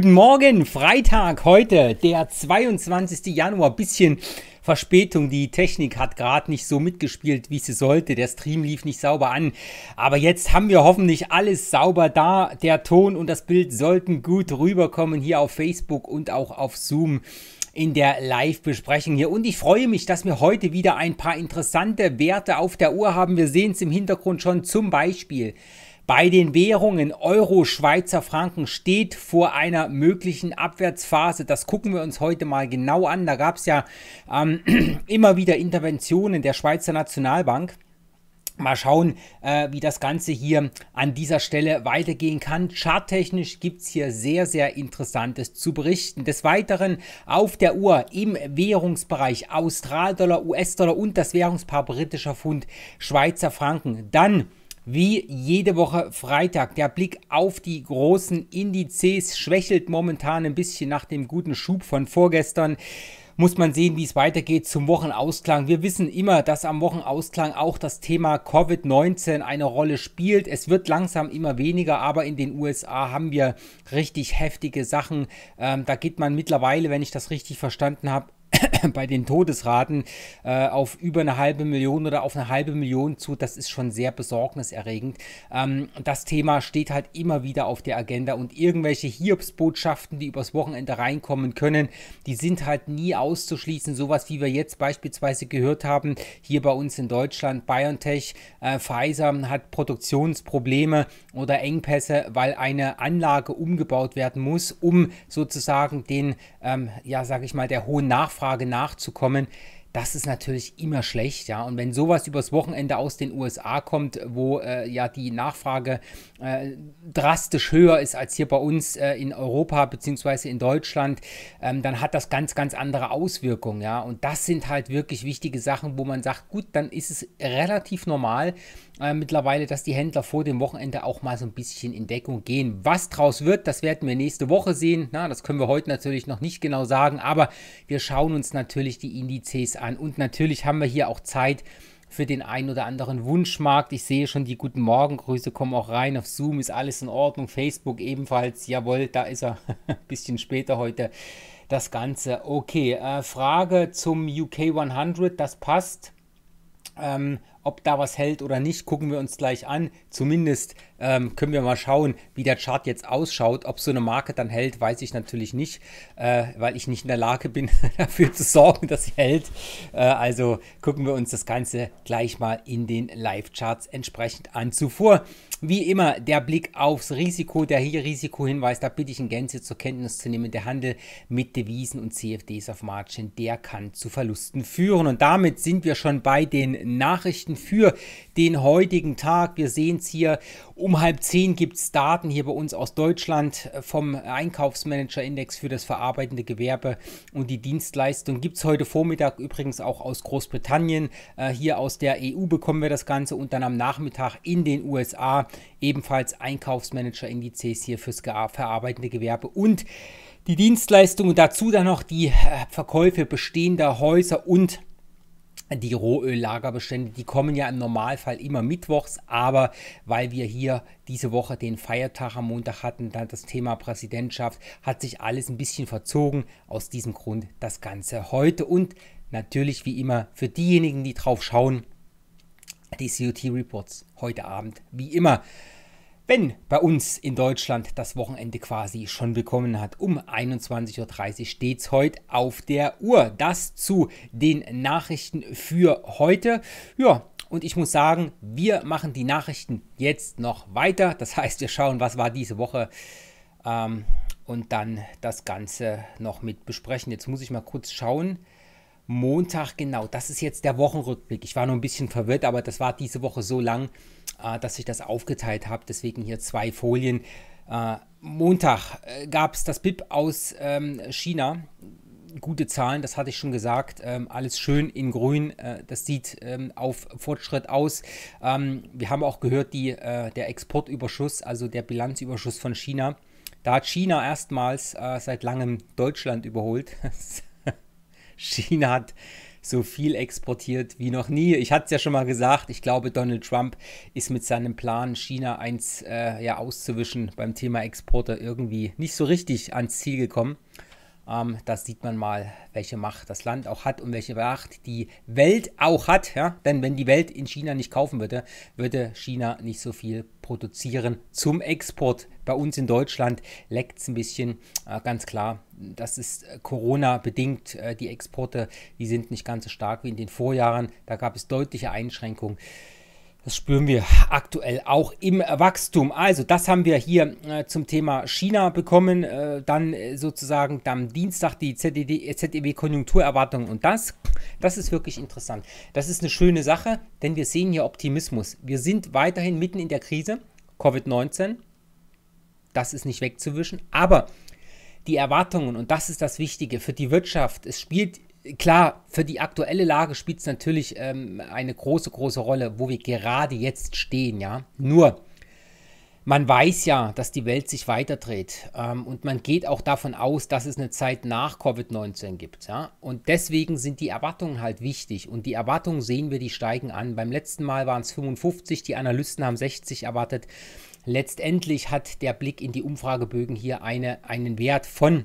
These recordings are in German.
Guten Morgen, Freitag heute, der 22. Januar. Bisschen Verspätung, die Technik hat gerade nicht so mitgespielt, wie sie sollte. Der Stream lief nicht sauber an. Aber jetzt haben wir hoffentlich alles sauber da. Der Ton und das Bild sollten gut rüberkommen hier auf Facebook und auch auf Zoom in der Live-Besprechung hier. Und ich freue mich, dass wir heute wieder ein paar interessante Werte auf der Uhr haben. Wir sehen es im Hintergrund schon zum Beispiel. Bei den Währungen Euro, Schweizer Franken steht vor einer möglichen Abwärtsphase. Das gucken wir uns heute mal genau an. Da gab es ja ähm, immer wieder Interventionen der Schweizer Nationalbank. Mal schauen, äh, wie das Ganze hier an dieser Stelle weitergehen kann. Charttechnisch gibt es hier sehr, sehr Interessantes zu berichten. Des Weiteren auf der Uhr im Währungsbereich Australdollar, US-Dollar und das Währungspaar britischer Pfund, Schweizer Franken. Dann wie jede Woche Freitag. Der Blick auf die großen Indizes schwächelt momentan ein bisschen nach dem guten Schub von vorgestern muss man sehen, wie es weitergeht zum Wochenausklang. Wir wissen immer, dass am Wochenausklang auch das Thema Covid-19 eine Rolle spielt. Es wird langsam immer weniger, aber in den USA haben wir richtig heftige Sachen. Ähm, da geht man mittlerweile, wenn ich das richtig verstanden habe, bei den Todesraten äh, auf über eine halbe Million oder auf eine halbe Million zu. Das ist schon sehr besorgniserregend. Ähm, das Thema steht halt immer wieder auf der Agenda und irgendwelche Hiobsbotschaften, die übers Wochenende reinkommen können, die sind halt nie auszuschließen. Sowas, wie wir jetzt beispielsweise gehört haben, hier bei uns in Deutschland, BioNTech, äh, Pfizer hat Produktionsprobleme oder Engpässe, weil eine Anlage umgebaut werden muss, um sozusagen den, ähm, ja, sag ich mal, der hohen Nachfrage nachzukommen, das ist natürlich immer schlecht, ja. Und wenn sowas übers Wochenende aus den USA kommt, wo äh, ja die Nachfrage äh, drastisch höher ist als hier bei uns äh, in Europa bzw. in Deutschland, ähm, dann hat das ganz, ganz andere Auswirkungen, ja. Und das sind halt wirklich wichtige Sachen, wo man sagt, gut, dann ist es relativ normal äh, mittlerweile, dass die Händler vor dem Wochenende auch mal so ein bisschen in Deckung gehen. Was draus wird, das werden wir nächste Woche sehen. Na, das können wir heute natürlich noch nicht genau sagen, aber wir schauen uns natürlich die Indizes an. Und natürlich haben wir hier auch Zeit für den einen oder anderen Wunschmarkt. Ich sehe schon, die guten Morgengrüße kommen auch rein. Auf Zoom ist alles in Ordnung. Facebook ebenfalls. Jawohl, da ist er. Ein bisschen später heute das Ganze. Okay, äh, Frage zum UK 100. Das passt. Ähm, ob da was hält oder nicht, gucken wir uns gleich an. Zumindest ähm, können wir mal schauen, wie der Chart jetzt ausschaut. Ob so eine Marke dann hält, weiß ich natürlich nicht, äh, weil ich nicht in der Lage bin, dafür zu sorgen, dass sie hält. Äh, also gucken wir uns das Ganze gleich mal in den Live-Charts entsprechend an. Zuvor, wie immer, der Blick aufs Risiko, der hier Risikohinweis, da bitte ich in Gänze zur Kenntnis zu nehmen. Der Handel mit Devisen und CFDs auf Margin, der kann zu Verlusten führen. Und damit sind wir schon bei den Nachrichten für den heutigen Tag. Wir sehen es hier um halb zehn gibt es Daten hier bei uns aus Deutschland äh, vom Einkaufsmanager-Index für das verarbeitende Gewerbe und die Dienstleistung. Gibt es heute Vormittag übrigens auch aus Großbritannien. Äh, hier aus der EU bekommen wir das Ganze und dann am Nachmittag in den USA ebenfalls Einkaufsmanager-Indizes hier fürs verarbeitende Gewerbe und die Dienstleistung und Dazu dann noch die äh, Verkäufe bestehender Häuser und die Rohöllagerbestände, die kommen ja im Normalfall immer mittwochs, aber weil wir hier diese Woche den Feiertag am Montag hatten, dann das Thema Präsidentschaft, hat sich alles ein bisschen verzogen. Aus diesem Grund das Ganze heute und natürlich wie immer für diejenigen, die drauf schauen, die COT-Reports heute Abend, wie immer. Wenn bei uns in Deutschland das Wochenende quasi schon bekommen hat, um 21.30 Uhr steht es heute auf der Uhr. Das zu den Nachrichten für heute. Ja, und ich muss sagen, wir machen die Nachrichten jetzt noch weiter. Das heißt, wir schauen, was war diese Woche. Ähm, und dann das Ganze noch mit besprechen. Jetzt muss ich mal kurz schauen. Montag, genau, das ist jetzt der Wochenrückblick. Ich war noch ein bisschen verwirrt, aber das war diese Woche so lang äh, dass ich das aufgeteilt habe. Deswegen hier zwei Folien. Äh, Montag äh, gab es das BIP aus ähm, China. Gute Zahlen, das hatte ich schon gesagt. Ähm, alles schön in grün. das sieht ähm, auf Fortschritt aus. wir haben auch gehört, die, der Exportüberschuss, also der Bilanzüberschuss von China. Da hat China erstmals seit langem Deutschland überholt. China hat so viel exportiert wie noch nie. Ich hatte es ja schon mal gesagt, ich glaube, Donald Trump ist mit seinem Plan, China eins äh, ja, auszuwischen beim Thema Exporter, irgendwie nicht so richtig ans Ziel gekommen. Ähm, das sieht man mal, welche Macht das Land auch hat und welche Macht die Welt auch hat. Ja? Denn wenn die Welt in China nicht kaufen würde, würde China nicht so viel produzieren zum Export. Bei uns in Deutschland leckt es ein bisschen, äh, ganz klar. Das ist äh, Corona bedingt. Äh, die Exporte, die sind nicht ganz so stark wie in den Vorjahren. Da gab es deutliche Einschränkungen. Das spüren wir aktuell auch im Wachstum. Also, das haben wir hier äh, zum Thema China bekommen. Äh, dann äh, sozusagen am Dienstag die ZDW-Konjunkturerwartungen. Äh, und das, das ist wirklich interessant. Das ist eine schöne Sache, denn wir sehen hier Optimismus. Wir sind weiterhin mitten in der Krise, Covid-19. Das ist nicht wegzuwischen. Aber die Erwartungen, und das ist das Wichtige für die Wirtschaft, es spielt klar, für die aktuelle Lage spielt es natürlich ähm, eine große, große Rolle, wo wir gerade jetzt stehen, ja. Nur, man weiß ja, dass die Welt sich weiterdreht ähm, und man geht auch davon aus, dass es eine Zeit nach Covid-19 gibt. Ja? Und deswegen sind die Erwartungen halt wichtig und die Erwartungen sehen wir, die steigen an. Beim letzten Mal waren es 55, die Analysten haben 60 erwartet. Letztendlich hat der Blick in die Umfragebögen hier eine, einen Wert von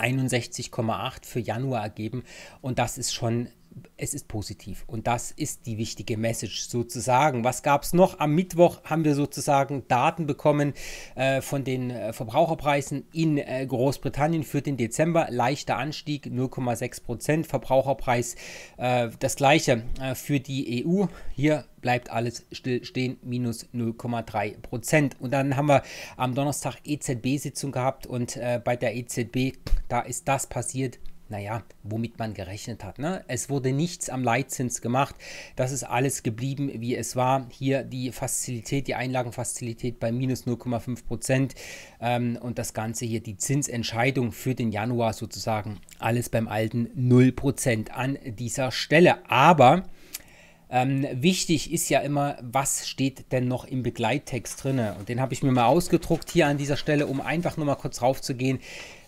61,8 für Januar ergeben. Und das ist schon es ist positiv. Und das ist die wichtige Message sozusagen. Was gab es noch? Am Mittwoch haben wir sozusagen Daten bekommen äh, von den äh, Verbraucherpreisen in äh, Großbritannien für den Dezember. Leichter Anstieg, 0,6 Prozent. Verbraucherpreis äh, das gleiche äh, für die EU. Hier bleibt alles still stehen, minus 0,3 Prozent. Und dann haben wir am Donnerstag EZB-Sitzung gehabt und äh, bei der EZB, da ist das passiert, naja, womit man gerechnet hat. Ne? Es wurde nichts am Leitzins gemacht. Das ist alles geblieben, wie es war. Hier die Fazilität, die Einlagenfazilität bei minus 0,5 Prozent ähm, und das Ganze hier, die Zinsentscheidung für den Januar sozusagen, alles beim alten 0 Prozent an dieser Stelle. Aber ähm, wichtig ist ja immer, was steht denn noch im Begleittext drin? Und den habe ich mir mal ausgedruckt hier an dieser Stelle, um einfach nur mal kurz raufzugehen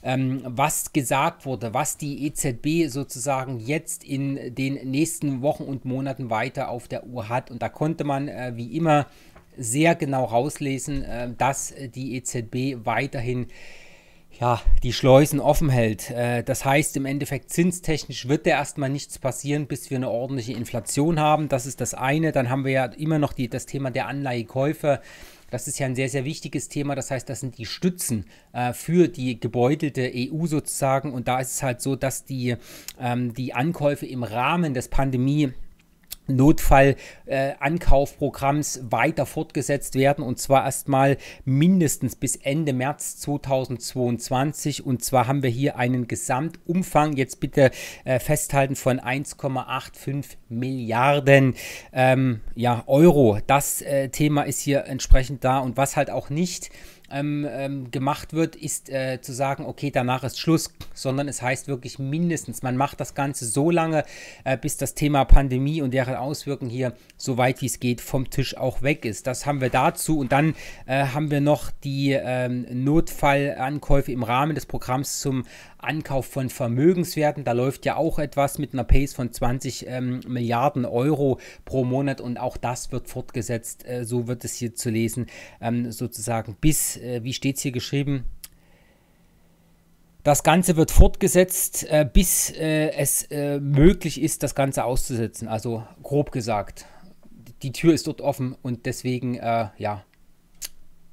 ähm, was gesagt wurde, was die EZB sozusagen jetzt in den nächsten Wochen und Monaten weiter auf der Uhr hat. Und da konnte man äh, wie immer sehr genau rauslesen, äh, dass die EZB weiterhin ja, die Schleusen offen hält. Äh, das heißt im Endeffekt, zinstechnisch wird da erstmal nichts passieren, bis wir eine ordentliche Inflation haben. Das ist das eine. Dann haben wir ja immer noch die, das Thema der Anleihekäufe. Das ist ja ein sehr, sehr wichtiges Thema. Das heißt, das sind die Stützen äh, für die gebeutelte EU sozusagen. Und da ist es halt so, dass die, ähm, die Ankäufe im Rahmen des Pandemie- Notfall-Ankaufprogramms äh, weiter fortgesetzt werden und zwar erstmal mindestens bis Ende März 2022 und zwar haben wir hier einen Gesamtumfang, jetzt bitte äh, festhalten, von 1,85 Milliarden ähm, ja, Euro. Das äh, Thema ist hier entsprechend da und was halt auch nicht äh, ähm, ähm, gemacht wird, ist äh, zu sagen, okay, danach ist Schluss, sondern es heißt wirklich mindestens, man macht das Ganze so lange, äh, bis das Thema Pandemie und deren Auswirkungen hier, so weit wie es geht, vom Tisch auch weg ist. Das haben wir dazu und dann äh, haben wir noch die ähm, Notfallankäufe im Rahmen des Programms zum Ankauf von Vermögenswerten. Da läuft ja auch etwas mit einer Pace von 20 ähm, Milliarden Euro pro Monat und auch das wird fortgesetzt. Äh, so wird es hier zu lesen, ähm, sozusagen bis, äh, wie steht es hier geschrieben? Das Ganze wird fortgesetzt, äh, bis äh, es äh, möglich ist, das Ganze auszusetzen. Also grob gesagt, die Tür ist dort offen und deswegen, äh, ja,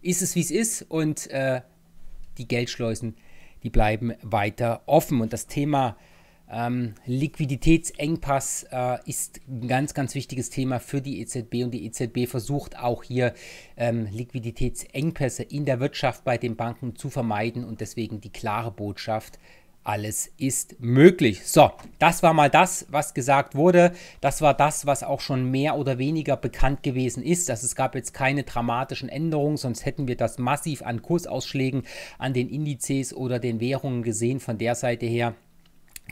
ist es wie es ist und die Geldschleusen die bleiben weiter offen. Und das Thema ähm, Liquiditätsengpass äh, ist ein ganz, ganz wichtiges Thema für die EZB und die EZB versucht auch hier ähm, Liquiditätsengpässe in der Wirtschaft bei den Banken zu vermeiden und deswegen die klare Botschaft, alles ist möglich. So, das war mal das, was gesagt wurde. Das war das, was auch schon mehr oder weniger bekannt gewesen ist. Dass es gab jetzt keine dramatischen Änderungen, sonst hätten wir das massiv an Kursausschlägen an den Indizes oder den Währungen gesehen. Von der Seite her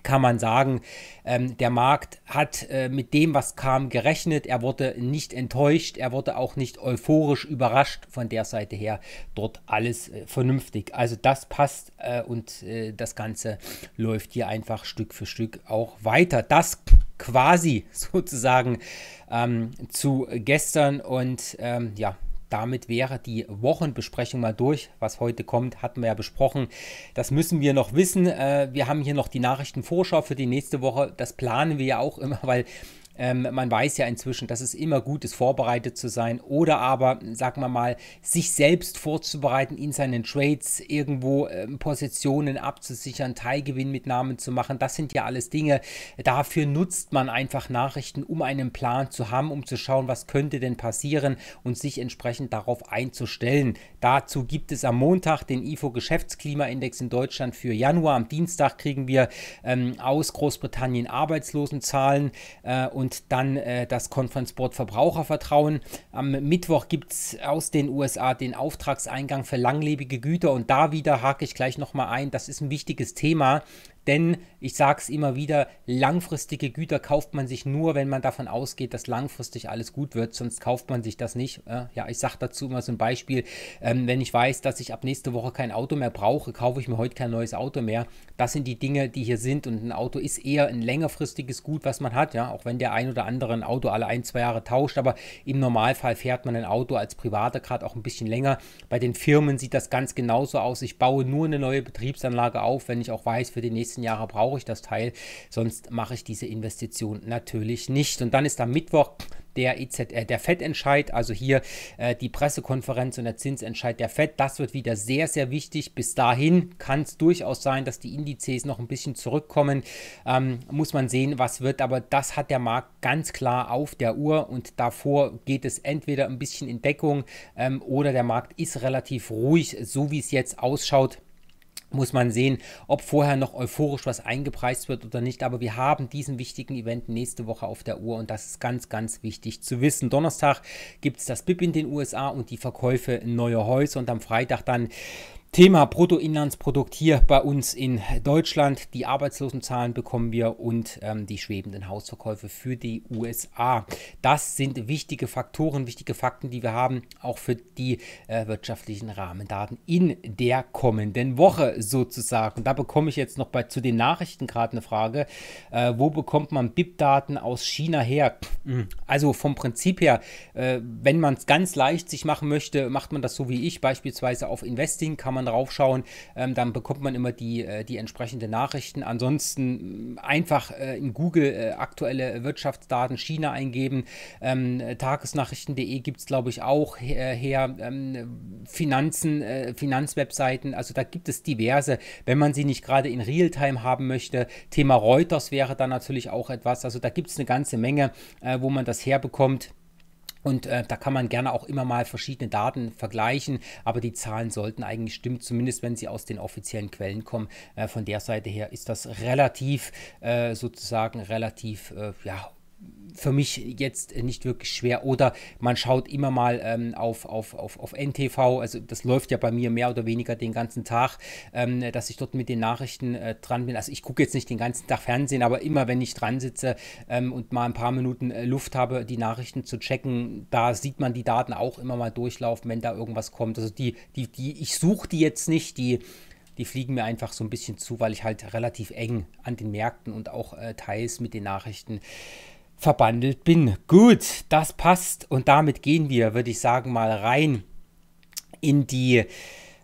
kann man sagen, ähm, der Markt hat äh, mit dem, was kam, gerechnet. Er wurde nicht enttäuscht, er wurde auch nicht euphorisch überrascht. Von der Seite her dort alles äh, vernünftig. Also das passt äh, und äh, das Ganze läuft hier einfach Stück für Stück auch weiter. Das quasi sozusagen ähm, zu gestern und ähm, ja, damit wäre die Wochenbesprechung mal durch. Was heute kommt, hatten wir ja besprochen. Das müssen wir noch wissen. Äh, wir haben hier noch die Nachrichtenvorschau für die nächste Woche. Das planen wir ja auch immer, weil ähm, man weiß ja inzwischen, dass es immer gut ist, vorbereitet zu sein oder aber, sagen wir mal, sich selbst vorzubereiten, in seinen Trades irgendwo ähm, Positionen abzusichern, Teilgewinnmitnahmen zu machen. Das sind ja alles Dinge. Dafür nutzt man einfach Nachrichten, um einen Plan zu haben, um zu schauen, was könnte denn passieren und sich entsprechend darauf einzustellen. Dazu gibt es am Montag den IFO Geschäftsklimaindex in Deutschland für Januar. Am Dienstag kriegen wir ähm, aus Großbritannien Arbeitslosenzahlen äh, und und dann äh, das Conference Board Verbrauchervertrauen. Am Mittwoch gibt es aus den USA den Auftragseingang für langlebige Güter und da wieder hake ich gleich nochmal ein. Das ist ein wichtiges Thema, denn ich sage es immer wieder, langfristige Güter kauft man sich nur, wenn man davon ausgeht, dass langfristig alles gut wird, sonst kauft man sich das nicht. Äh. Ja, ich sage dazu immer so ein Beispiel, ähm, wenn ich weiß, dass ich ab nächste Woche kein Auto mehr brauche, kaufe ich mir heute kein neues Auto mehr. Das sind die Dinge, die hier sind und ein Auto ist eher ein längerfristiges Gut, was man hat, ja, auch wenn der ein oder andere ein Auto alle ein, zwei Jahre tauscht, aber im Normalfall fährt man ein Auto als Privater gerade auch ein bisschen länger. Bei den Firmen sieht das ganz genauso aus. Ich baue nur eine neue Betriebsanlage auf, wenn ich auch weiß, für den nächsten nächsten Jahre brauche ich das Teil, sonst mache ich diese Investition natürlich nicht. Und dann ist am Mittwoch der, EZ, äh, der FED-Entscheid, also hier äh, die Pressekonferenz und der Zinsentscheid der FED. Das wird wieder sehr, sehr wichtig. Bis dahin kann es durchaus sein, dass die Indizes noch ein bisschen zurückkommen. Ähm, muss man sehen, was wird. Aber das hat der Markt ganz klar auf der Uhr und davor geht es entweder ein bisschen in Deckung ähm, oder der Markt ist relativ ruhig, so wie es jetzt ausschaut muss man sehen, ob vorher noch euphorisch was eingepreist wird oder nicht. Aber wir haben diesen wichtigen Event nächste Woche auf der Uhr und das ist ganz, ganz wichtig zu wissen. Donnerstag gibt es das BIP in den USA und die Verkäufe neuer Häuser und am Freitag dann Thema Bruttoinlandsprodukt hier bei uns in Deutschland. Die Arbeitslosenzahlen bekommen wir und ähm, die schwebenden Hausverkäufe für die USA. Das sind wichtige Faktoren, wichtige Fakten, die wir haben, auch für die äh, wirtschaftlichen Rahmendaten in der kommenden Woche sozusagen. Da bekomme ich jetzt noch bei, zu den Nachrichten gerade eine Frage. Äh, wo bekommt man BIP-Daten aus China her? Also vom Prinzip her, äh, wenn man es ganz leicht sich machen möchte, macht man das so wie ich, beispielsweise auf Investing kann man man draufschauen. Ähm, dann bekommt man immer die, äh, die entsprechenden Nachrichten. Ansonsten mm, einfach äh, in Google äh, aktuelle Wirtschaftsdaten China eingeben. Ähm, Tagesnachrichten.de gibt es, glaube ich, auch her. Äh, her ähm, Finanzen, äh, Finanzwebseiten, also da gibt es diverse, wenn man sie nicht gerade in Realtime haben möchte. Thema Reuters wäre dann natürlich auch etwas. Also da gibt es eine ganze Menge, äh, wo man das herbekommt. Und äh, da kann man gerne auch immer mal verschiedene Daten vergleichen, aber die Zahlen sollten eigentlich stimmen, zumindest wenn sie aus den offiziellen Quellen kommen. Äh, von der Seite her ist das relativ äh, sozusagen relativ äh, ja, für mich jetzt nicht wirklich schwer. Oder man schaut immer mal ähm, auf, auf, auf, auf NTV, also das läuft ja bei mir mehr oder weniger den ganzen Tag, ähm, dass ich dort mit den Nachrichten äh, dran bin. Also ich gucke jetzt nicht den ganzen Tag Fernsehen, aber immer wenn ich dran sitze ähm, und mal ein paar Minuten äh, Luft habe, die Nachrichten zu checken, da sieht man die Daten auch immer mal durchlaufen, wenn da irgendwas kommt. Also die, die, die, ich suche die jetzt nicht, die die fliegen mir einfach so ein bisschen zu, weil ich halt relativ eng an den Märkten und auch äh, teils mit den Nachrichten verbandelt bin. Gut, das passt und damit gehen wir, würde ich sagen, mal rein in die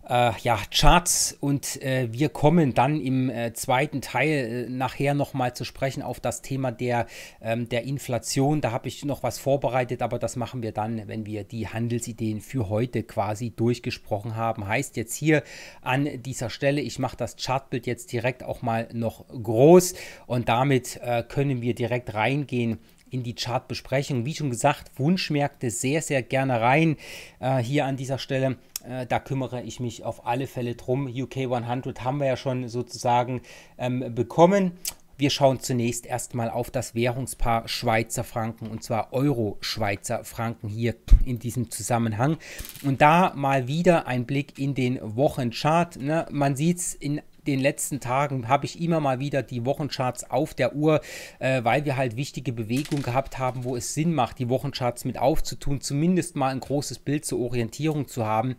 äh, ja, Charts und äh, wir kommen dann im äh, zweiten Teil äh, nachher nochmal zu sprechen auf das Thema der, ähm, der Inflation. Da habe ich noch was vorbereitet, aber das machen wir dann, wenn wir die Handelsideen für heute quasi durchgesprochen haben. Heißt jetzt hier an dieser Stelle, ich mache das Chartbild jetzt direkt auch mal noch groß und damit äh, können wir direkt reingehen in die Chartbesprechung. Wie schon gesagt, Wunschmärkte sehr, sehr gerne rein. Äh, hier an dieser Stelle, äh, da kümmere ich mich auf alle Fälle drum. UK 100 haben wir ja schon sozusagen ähm, bekommen. Wir schauen zunächst erstmal auf das Währungspaar Schweizer Franken und zwar Euro-Schweizer Franken hier in diesem Zusammenhang. Und da mal wieder ein Blick in den Wochenchart. Ne? Man sieht es in den letzten Tagen habe ich immer mal wieder die Wochencharts auf der Uhr, äh, weil wir halt wichtige Bewegungen gehabt haben, wo es Sinn macht, die Wochencharts mit aufzutun, zumindest mal ein großes Bild zur Orientierung zu haben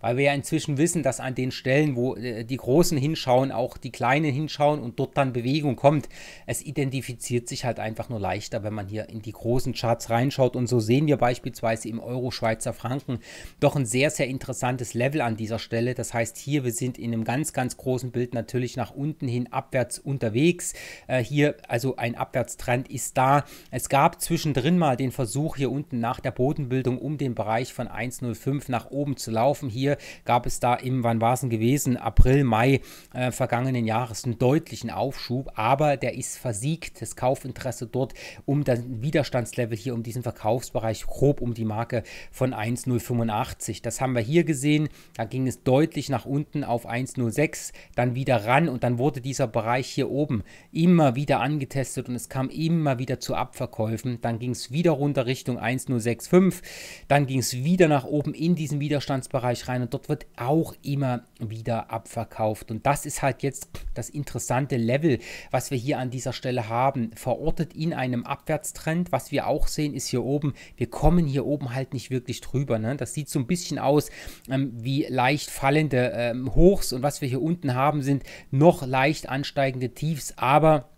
weil wir ja inzwischen wissen, dass an den Stellen, wo äh, die Großen hinschauen, auch die Kleinen hinschauen und dort dann Bewegung kommt. Es identifiziert sich halt einfach nur leichter, wenn man hier in die großen Charts reinschaut. Und so sehen wir beispielsweise im Euro Schweizer Franken doch ein sehr, sehr interessantes Level an dieser Stelle. Das heißt, hier wir sind in einem ganz, ganz großen Bild natürlich nach unten hin abwärts unterwegs. Äh, hier also ein Abwärtstrend ist da. Es gab zwischendrin mal den Versuch hier unten nach der Bodenbildung um den Bereich von 1,05 nach oben zu laufen. Hier Papier gab es da im, wann war es denn gewesen, April, Mai äh, vergangenen Jahres einen deutlichen Aufschub, aber der ist versiegt. Das Kaufinteresse dort um das Widerstandslevel hier, um diesen Verkaufsbereich, grob um die Marke von 1,085. Das haben wir hier gesehen. Da ging es deutlich nach unten auf 1,06, dann wieder ran und dann wurde dieser Bereich hier oben immer wieder angetestet und es kam immer wieder zu Abverkäufen. Dann ging es wieder runter Richtung 1,065. Dann ging es wieder nach oben in diesen Widerstandsbereich rein sein und dort wird auch immer wieder abverkauft. Und das ist halt jetzt das interessante Level, was wir hier an dieser Stelle haben. Verortet in einem Abwärtstrend. Was wir auch sehen, ist hier oben, wir kommen hier oben halt nicht wirklich drüber. Ne? Das sieht so ein bisschen aus ähm, wie leicht fallende ähm, Hochs und was wir hier unten haben, sind noch leicht ansteigende Tiefs, aber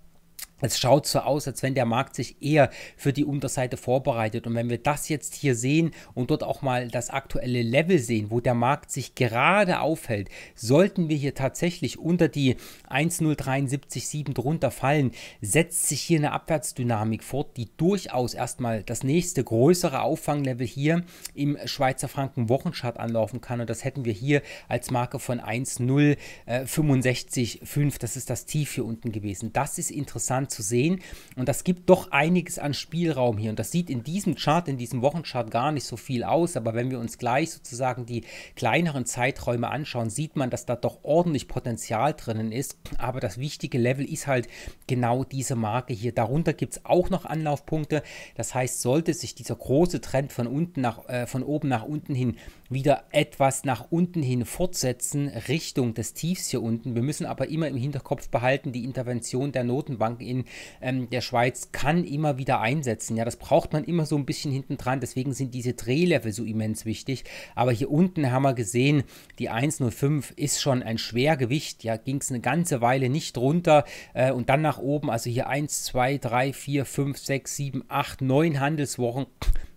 es schaut so aus, als wenn der Markt sich eher für die Unterseite vorbereitet. Und wenn wir das jetzt hier sehen und dort auch mal das aktuelle Level sehen, wo der Markt sich gerade aufhält, sollten wir hier tatsächlich unter die 1,073,7 drunter fallen, setzt sich hier eine Abwärtsdynamik fort, die durchaus erstmal das nächste größere Auffanglevel hier im Schweizer Franken Wochenchart anlaufen kann. Und das hätten wir hier als Marke von 1,065,5. Das ist das Tief hier unten gewesen. Das ist interessant zu sehen. Und das gibt doch einiges an Spielraum hier. Und das sieht in diesem Chart, in diesem Wochenchart gar nicht so viel aus. Aber wenn wir uns gleich sozusagen die kleineren Zeiträume anschauen, sieht man, dass da doch ordentlich Potenzial drinnen ist. Aber das wichtige Level ist halt genau diese Marke hier. Darunter gibt es auch noch Anlaufpunkte. Das heißt, sollte sich dieser große Trend von unten nach, äh, von oben nach unten hin wieder etwas nach unten hin fortsetzen, Richtung des Tiefs hier unten. Wir müssen aber immer im Hinterkopf behalten, die Intervention der Notenbank in ähm, der Schweiz kann immer wieder einsetzen. Ja, das braucht man immer so ein bisschen hinten dran, deswegen sind diese Drehlevel so immens wichtig. Aber hier unten haben wir gesehen, die 1,05 ist schon ein Schwergewicht. Ja, ging es eine ganze Weile nicht runter äh, und dann nach oben, also hier 1, 2, 3, 4, 5, 6, 7, 8, 9 Handelswochen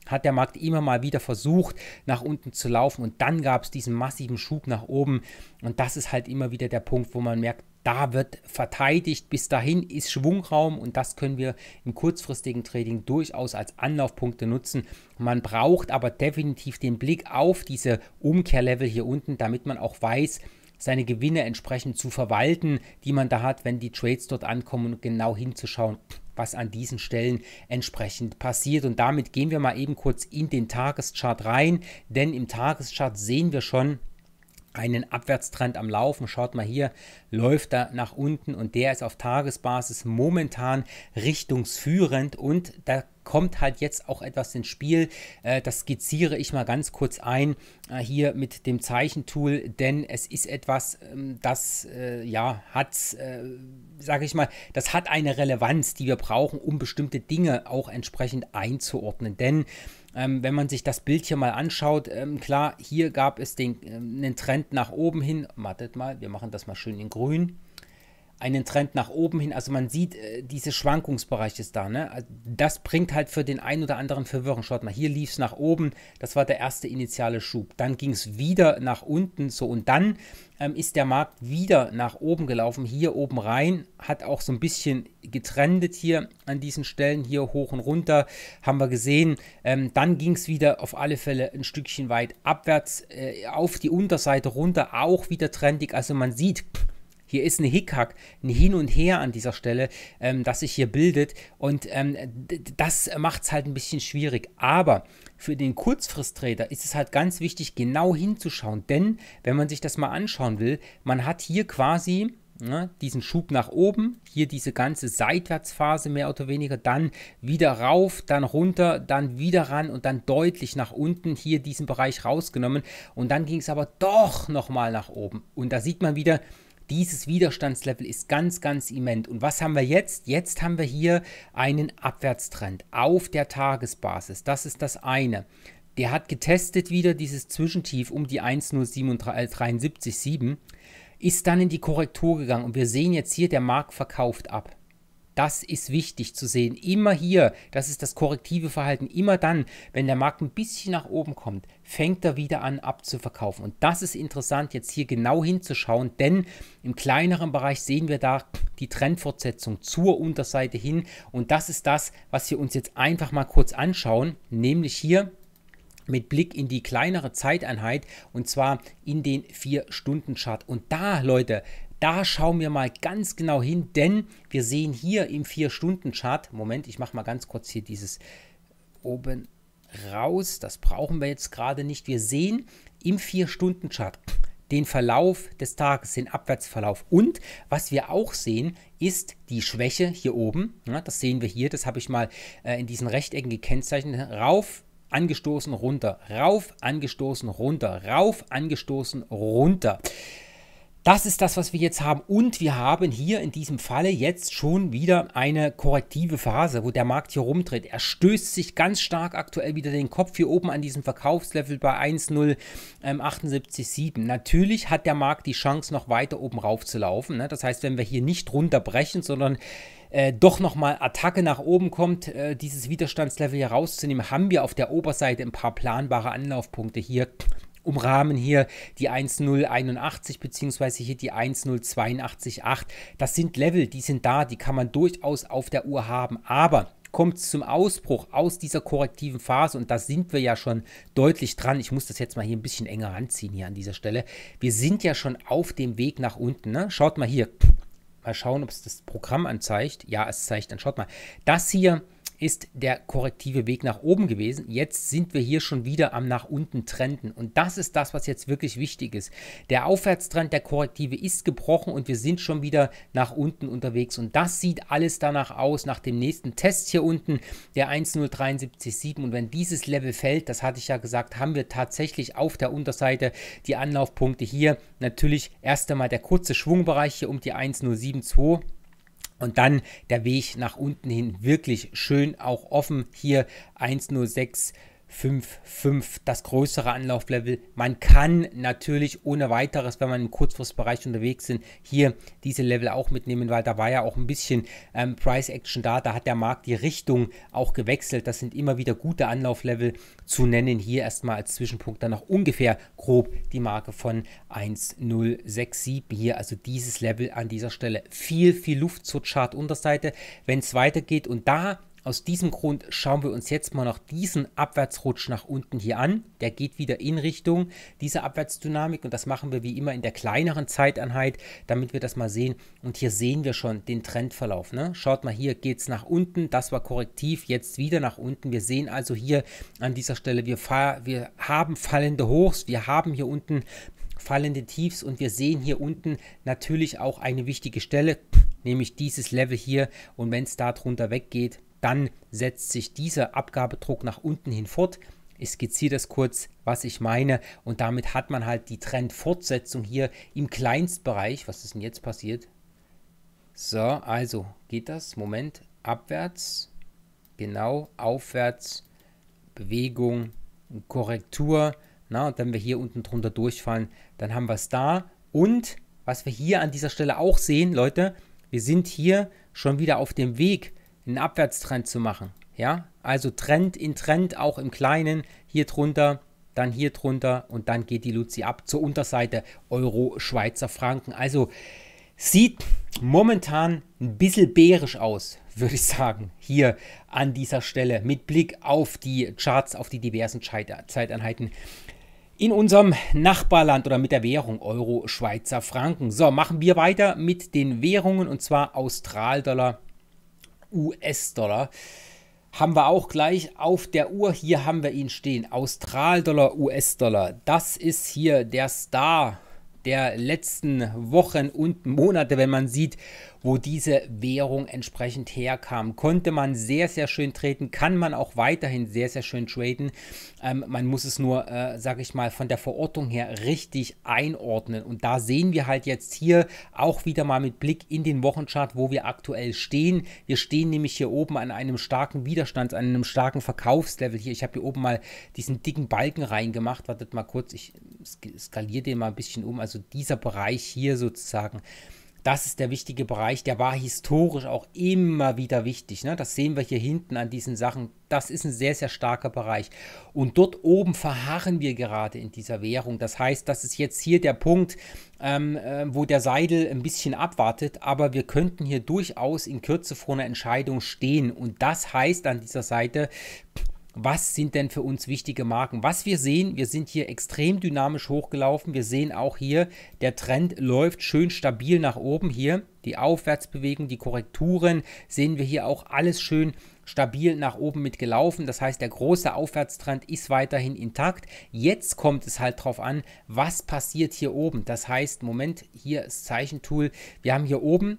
hat der Markt immer mal wieder versucht, nach unten zu laufen und dann gab es diesen massiven Schub nach oben und das ist halt immer wieder der Punkt, wo man merkt, da wird verteidigt, bis dahin ist Schwungraum und das können wir im kurzfristigen Trading durchaus als Anlaufpunkte nutzen. Man braucht aber definitiv den Blick auf diese Umkehrlevel hier unten, damit man auch weiß, seine Gewinne entsprechend zu verwalten, die man da hat, wenn die Trades dort ankommen und genau hinzuschauen, was an diesen Stellen entsprechend passiert. Und damit gehen wir mal eben kurz in den Tageschart rein, denn im Tageschart sehen wir schon, einen Abwärtstrend am Laufen. Schaut mal hier, läuft er nach unten und der ist auf Tagesbasis momentan richtungsführend und da kommt halt jetzt auch etwas ins Spiel. Äh, das skizziere ich mal ganz kurz ein äh, hier mit dem Zeichentool, denn es ist etwas, ähm, das äh, ja hat, sage ich mal, das hat eine Relevanz, die wir brauchen, um bestimmte Dinge auch entsprechend einzuordnen. Denn ähm, wenn man sich das Bild hier mal anschaut, ähm, klar, hier gab es den, ähm, einen Trend nach oben hin. Wartet mal, wir machen das mal schön in grün einen Trend nach oben hin. Also man sieht, äh, diese Schwankungsbereich ist da. Ne? Also das bringt halt für den einen oder anderen Verwirrung. Schaut mal, hier lief es nach oben. Das war der erste initiale Schub. Dann ging es wieder nach unten. So und dann ähm, ist der Markt wieder nach oben gelaufen. Hier oben rein hat auch so ein bisschen getrendet hier an diesen Stellen. Hier hoch und runter haben wir gesehen. Ähm, dann ging es wieder auf alle Fälle ein Stückchen weit abwärts äh, auf die Unterseite runter. Auch wieder trendig. Also man sieht, pff, hier ist ein Hickhack, ein Hin und Her an dieser Stelle, ähm, das sich hier bildet. Und ähm, das macht es halt ein bisschen schwierig. Aber für den Kurzfristtrader ist es halt ganz wichtig, genau hinzuschauen. Denn wenn man sich das mal anschauen will, man hat hier quasi ne, diesen Schub nach oben, hier diese ganze Seitwärtsphase mehr oder weniger, dann wieder rauf, dann runter, dann wieder ran und dann deutlich nach unten, hier diesen Bereich rausgenommen und dann ging es aber doch nochmal nach oben. Und da sieht man wieder, dieses Widerstandslevel ist ganz, ganz immens. Und was haben wir jetzt? Jetzt haben wir hier einen Abwärtstrend auf der Tagesbasis. Das ist das eine. Der hat getestet wieder dieses Zwischentief um die 1,073,7, äh, ist dann in die Korrektur gegangen. Und wir sehen jetzt hier, der Markt verkauft ab. Das ist wichtig zu sehen. Immer hier, das ist das korrektive Verhalten. Immer dann, wenn der Markt ein bisschen nach oben kommt, fängt er wieder an abzuverkaufen. Und das ist interessant, jetzt hier genau hinzuschauen, denn im kleineren Bereich sehen wir da die Trendfortsetzung zur Unterseite hin. Und das ist das, was wir uns jetzt einfach mal kurz anschauen, nämlich hier mit Blick in die kleinere Zeiteinheit und zwar in den 4-Stunden-Chart. Und da, Leute, da schauen wir mal ganz genau hin, denn wir sehen hier im 4-Stunden-Chart, Moment, ich mache mal ganz kurz hier dieses oben raus, das brauchen wir jetzt gerade nicht. Wir sehen im 4-Stunden-Chart den Verlauf des Tages, den Abwärtsverlauf. Und was wir auch sehen, ist die Schwäche hier oben. Ja, das sehen wir hier, das habe ich mal äh, in diesen Rechtecken gekennzeichnet. Rauf, angestoßen, runter, rauf, angestoßen, runter, rauf, angestoßen, runter. Das ist das, was wir jetzt haben. Und wir haben hier in diesem Falle jetzt schon wieder eine korrektive Phase, wo der Markt hier rumtritt. Er stößt sich ganz stark aktuell wieder den Kopf hier oben an diesem Verkaufslevel bei 1,078,7. Ähm, Natürlich hat der Markt die Chance, noch weiter oben rauf zu laufen. Ne? Das heißt, wenn wir hier nicht runterbrechen, sondern äh, doch nochmal Attacke nach oben kommt, äh, dieses Widerstandslevel hier rauszunehmen, haben wir auf der Oberseite ein paar planbare Anlaufpunkte hier umrahmen hier die 1081 bzw. hier die 10828. Das sind Level, die sind da, die kann man durchaus auf der Uhr haben, aber kommt es zum Ausbruch aus dieser korrektiven Phase und da sind wir ja schon deutlich dran. Ich muss das jetzt mal hier ein bisschen enger ranziehen hier an dieser Stelle. Wir sind ja schon auf dem Weg nach unten. Ne? Schaut mal hier, mal schauen, ob es das Programm anzeigt. Ja, es zeigt dann. Schaut mal, das hier ist der korrektive Weg nach oben gewesen. Jetzt sind wir hier schon wieder am nach unten Trenden. Und das ist das, was jetzt wirklich wichtig ist. Der Aufwärtstrend, der korrektive ist gebrochen und wir sind schon wieder nach unten unterwegs. Und das sieht alles danach aus, nach dem nächsten Test hier unten, der 1.073.7. Und wenn dieses Level fällt, das hatte ich ja gesagt, haben wir tatsächlich auf der Unterseite die Anlaufpunkte hier. Natürlich erst einmal der kurze Schwungbereich hier um die 1.072. Und dann der Weg nach unten hin wirklich schön auch offen. Hier 106 5,5 das größere Anlauflevel. Man kann natürlich ohne weiteres, wenn man im Kurzfristbereich unterwegs sind, hier diese Level auch mitnehmen, weil da war ja auch ein bisschen ähm, Price Action da. Da hat der Markt die Richtung auch gewechselt. Das sind immer wieder gute Anlauflevel zu nennen. Hier erstmal als Zwischenpunkt dann noch ungefähr grob die Marke von 1,067. Hier also dieses Level an dieser Stelle. Viel, viel Luft zur Chart-Unterseite. Wenn es weitergeht und da aus diesem Grund schauen wir uns jetzt mal noch diesen Abwärtsrutsch nach unten hier an. Der geht wieder in Richtung dieser Abwärtsdynamik und das machen wir wie immer in der kleineren Zeiteinheit, damit wir das mal sehen. Und hier sehen wir schon den Trendverlauf. Ne? Schaut mal, hier geht es nach unten, das war korrektiv, jetzt wieder nach unten. Wir sehen also hier an dieser Stelle, wir, wir haben fallende Hochs, wir haben hier unten fallende Tiefs und wir sehen hier unten natürlich auch eine wichtige Stelle, nämlich dieses Level hier und wenn es da drunter weggeht, dann setzt sich dieser Abgabedruck nach unten hin fort. Ich skizziere das kurz, was ich meine. Und damit hat man halt die Trendfortsetzung hier im Kleinstbereich. Was ist denn jetzt passiert? So, also geht das. Moment, abwärts, genau, aufwärts, Bewegung, Korrektur. Na, und wenn wir hier unten drunter durchfallen, dann haben wir es da. Und was wir hier an dieser Stelle auch sehen, Leute, wir sind hier schon wieder auf dem Weg einen Abwärtstrend zu machen. Ja, also Trend in Trend, auch im Kleinen, hier drunter, dann hier drunter und dann geht die Luzi ab zur Unterseite Euro, Schweizer Franken. Also sieht momentan ein bisschen bärisch aus, würde ich sagen, hier an dieser Stelle mit Blick auf die Charts, auf die diversen Zeiteinheiten in unserem Nachbarland oder mit der Währung Euro, Schweizer Franken. So, machen wir weiter mit den Währungen und zwar Austral-Dollar, US-Dollar. Haben wir auch gleich auf der Uhr. Hier haben wir ihn stehen. Austral-Dollar, US-Dollar. Das ist hier der Star der letzten Wochen und Monate, wenn man sieht, wo diese Währung entsprechend herkam. Konnte man sehr, sehr schön treten, kann man auch weiterhin sehr, sehr schön traden. Ähm, man muss es nur, äh, sage ich mal, von der Verortung her richtig einordnen. Und da sehen wir halt jetzt hier auch wieder mal mit Blick in den Wochenchart, wo wir aktuell stehen. Wir stehen nämlich hier oben an einem starken Widerstand, an einem starken Verkaufslevel hier. Ich habe hier oben mal diesen dicken Balken reingemacht. Wartet mal kurz, ich skaliere den mal ein bisschen um. Also dieser Bereich hier sozusagen das ist der wichtige Bereich, der war historisch auch immer wieder wichtig. Ne? Das sehen wir hier hinten an diesen Sachen. Das ist ein sehr, sehr starker Bereich. Und dort oben verharren wir gerade in dieser Währung. Das heißt, das ist jetzt hier der Punkt, ähm, äh, wo der Seidel ein bisschen abwartet, aber wir könnten hier durchaus in Kürze vor einer Entscheidung stehen. Und das heißt an dieser Seite, was sind denn für uns wichtige Marken? Was wir sehen, wir sind hier extrem dynamisch hochgelaufen. Wir sehen auch hier, der Trend läuft schön stabil nach oben hier. Die Aufwärtsbewegung, die Korrekturen sehen wir hier auch alles schön stabil nach oben mit gelaufen. Das heißt, der große Aufwärtstrend ist weiterhin intakt. Jetzt kommt es halt drauf an, was passiert hier oben. Das heißt, Moment, hier ist Zeichentool. Wir haben hier oben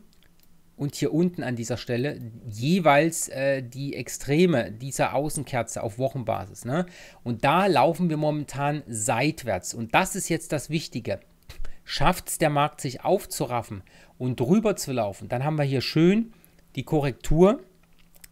und hier unten an dieser Stelle jeweils äh, die Extreme dieser Außenkerze auf Wochenbasis. Ne? Und da laufen wir momentan seitwärts. Und das ist jetzt das Wichtige. Schafft es der Markt, sich aufzuraffen und drüber zu laufen, dann haben wir hier schön die Korrektur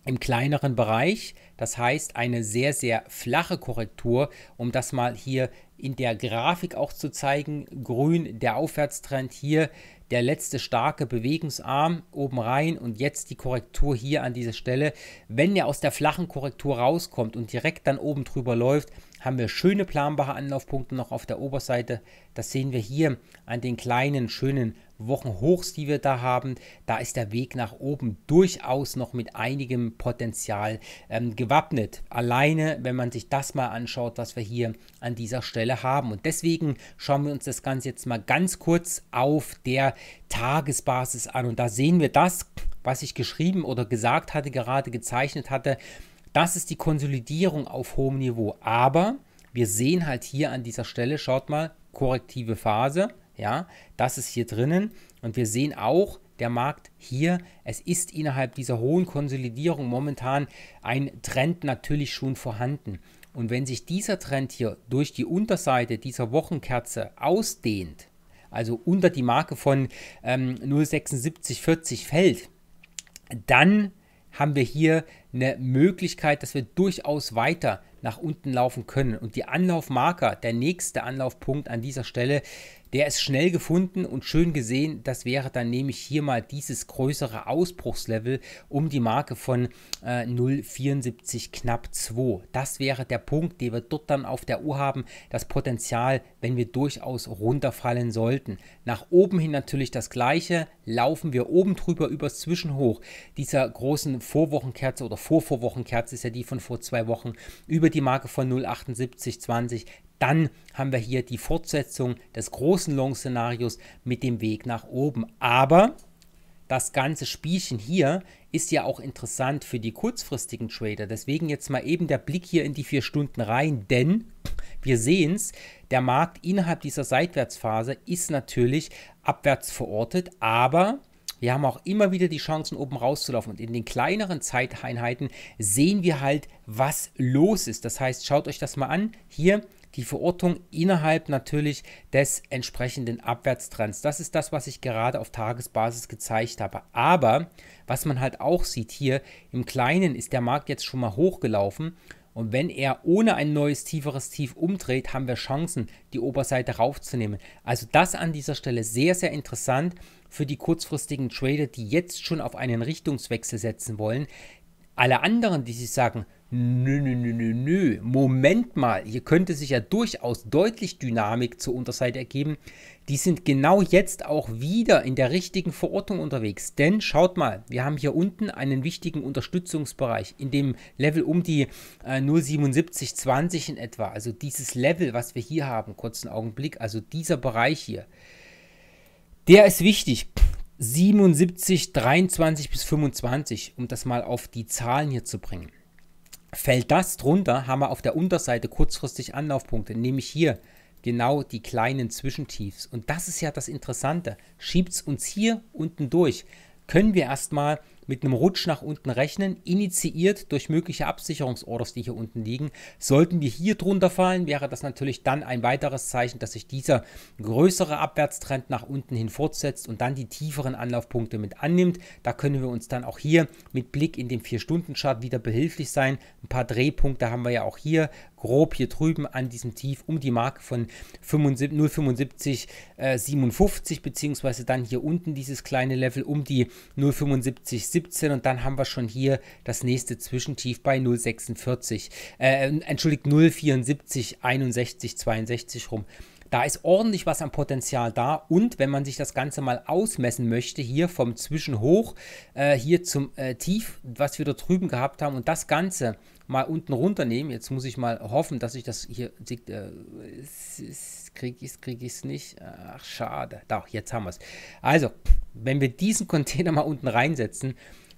im kleineren Bereich. Das heißt, eine sehr, sehr flache Korrektur, um das mal hier in der Grafik auch zu zeigen. Grün der Aufwärtstrend hier der letzte starke Bewegungsarm oben rein und jetzt die Korrektur hier an dieser Stelle. Wenn er aus der flachen Korrektur rauskommt und direkt dann oben drüber läuft, haben wir schöne planbare Anlaufpunkte noch auf der Oberseite. Das sehen wir hier an den kleinen, schönen Wochenhochs, die wir da haben. Da ist der Weg nach oben durchaus noch mit einigem Potenzial ähm, gewappnet. Alleine, wenn man sich das mal anschaut, was wir hier an dieser Stelle haben. Und deswegen schauen wir uns das Ganze jetzt mal ganz kurz auf der Tagesbasis an. Und da sehen wir das, was ich geschrieben oder gesagt hatte, gerade gezeichnet hatte. Das ist die Konsolidierung auf hohem Niveau. Aber wir sehen halt hier an dieser Stelle, schaut mal, korrektive Phase. Ja, das ist hier drinnen. Und wir sehen auch, der Markt hier. Es ist innerhalb dieser hohen Konsolidierung momentan ein Trend natürlich schon vorhanden. Und wenn sich dieser Trend hier durch die Unterseite dieser Wochenkerze ausdehnt, also unter die Marke von ähm, 0,7640 fällt, dann haben wir hier eine Möglichkeit, dass wir durchaus weiter nach unten laufen können. Und die Anlaufmarker, der nächste Anlaufpunkt an dieser Stelle, der ist schnell gefunden und schön gesehen. Das wäre dann nämlich hier mal dieses größere Ausbruchslevel um die Marke von äh, 0,74 knapp 2. Das wäre der Punkt, den wir dort dann auf der Uhr haben. Das Potenzial, wenn wir durchaus runterfallen sollten. Nach oben hin natürlich das gleiche. Laufen wir oben drüber übers Zwischenhoch dieser großen Vorwochenkerze oder Vorvorwochenkerze ist ja die von vor zwei Wochen über die Marke von 0,7820 dann haben wir hier die Fortsetzung des großen Long-Szenarios mit dem Weg nach oben. Aber das ganze Spielchen hier ist ja auch interessant für die kurzfristigen Trader. Deswegen jetzt mal eben der Blick hier in die vier Stunden rein, denn wir sehen es, der Markt innerhalb dieser Seitwärtsphase ist natürlich abwärts verortet, aber wir haben auch immer wieder die Chancen, oben rauszulaufen. Und in den kleineren Zeiteinheiten sehen wir halt, was los ist. Das heißt, schaut euch das mal an. Hier die Verortung innerhalb natürlich des entsprechenden Abwärtstrends. Das ist das, was ich gerade auf Tagesbasis gezeigt habe. Aber was man halt auch sieht hier, im Kleinen ist der Markt jetzt schon mal hochgelaufen. Und wenn er ohne ein neues tieferes Tief umdreht, haben wir Chancen, die Oberseite raufzunehmen. Also das an dieser Stelle sehr, sehr interessant für die kurzfristigen Trader, die jetzt schon auf einen Richtungswechsel setzen wollen. Alle anderen, die sich sagen, nö, nö, nö, nö, nö, Moment mal, hier könnte sich ja durchaus deutlich Dynamik zur Unterseite ergeben, die sind genau jetzt auch wieder in der richtigen Verortung unterwegs. Denn schaut mal, wir haben hier unten einen wichtigen Unterstützungsbereich in dem Level um die äh, 0,7720 in etwa. Also dieses Level, was wir hier haben, kurzen Augenblick, also dieser Bereich hier. Der ist wichtig. 77, 23 bis 25, um das mal auf die Zahlen hier zu bringen. Fällt das drunter, haben wir auf der Unterseite kurzfristig Anlaufpunkte, nämlich hier genau die kleinen Zwischentiefs. Und das ist ja das Interessante. Schiebt es uns hier unten durch, können wir erstmal mit einem Rutsch nach unten rechnen, initiiert durch mögliche Absicherungsorders, die hier unten liegen. Sollten wir hier drunter fallen, wäre das natürlich dann ein weiteres Zeichen, dass sich dieser größere Abwärtstrend nach unten hin fortsetzt und dann die tieferen Anlaufpunkte mit annimmt. Da können wir uns dann auch hier mit Blick in den 4-Stunden-Chart wieder behilflich sein. Ein paar Drehpunkte haben wir ja auch hier, grob hier drüben an diesem Tief um die Marke von 0,7557 äh, beziehungsweise dann hier unten dieses kleine Level um die 0,75, 0,17 und dann haben wir schon hier das nächste Zwischentief bei 0,46. Äh, äh, entschuldigt, 0,74, 61, 62 rum. Da ist ordentlich was am Potenzial da und wenn man sich das Ganze mal ausmessen möchte, hier vom Zwischenhoch, äh, hier zum äh, Tief, was wir da drüben gehabt haben und das Ganze mal unten runternehmen, jetzt muss ich mal hoffen, dass ich das hier, äh, krieg ich es, krieg ich es nicht, ach schade, da, jetzt haben wir es. Also, wenn wir diesen Container mal unten reinsetzen,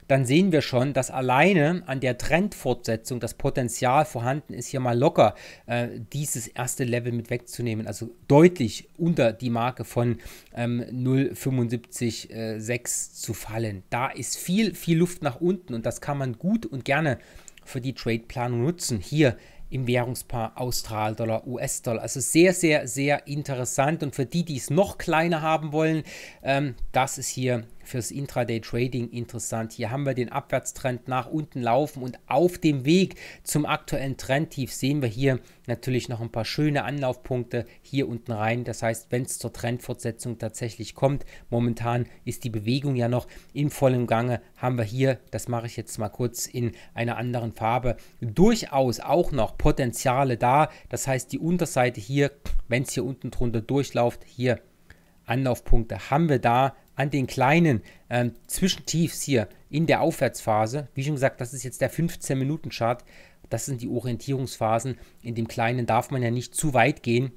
dann sehen wir schon, dass alleine an der Trendfortsetzung das Potenzial vorhanden ist, hier mal locker äh, dieses erste Level mit wegzunehmen. Also deutlich unter die Marke von ähm, 0,75,6 äh, zu fallen. Da ist viel, viel Luft nach unten und das kann man gut und gerne für die Trade-Planung nutzen. Hier im Währungspaar Austral-Dollar, US-Dollar. Also sehr, sehr, sehr interessant. Und für die, die es noch kleiner haben wollen, ähm, das ist hier fürs Intraday Trading interessant. Hier haben wir den Abwärtstrend nach unten laufen und auf dem Weg zum aktuellen Trendtief sehen wir hier natürlich noch ein paar schöne Anlaufpunkte hier unten rein. Das heißt, wenn es zur Trendfortsetzung tatsächlich kommt, momentan ist die Bewegung ja noch im vollen Gange, haben wir hier, das mache ich jetzt mal kurz in einer anderen Farbe, durchaus auch noch Potenziale da. Das heißt, die Unterseite hier, wenn es hier unten drunter durchläuft, hier Anlaufpunkte haben wir da, an den kleinen ähm, Zwischentiefs hier in der Aufwärtsphase. Wie schon gesagt, das ist jetzt der 15-Minuten-Chart. Das sind die Orientierungsphasen. In dem kleinen darf man ja nicht zu weit gehen.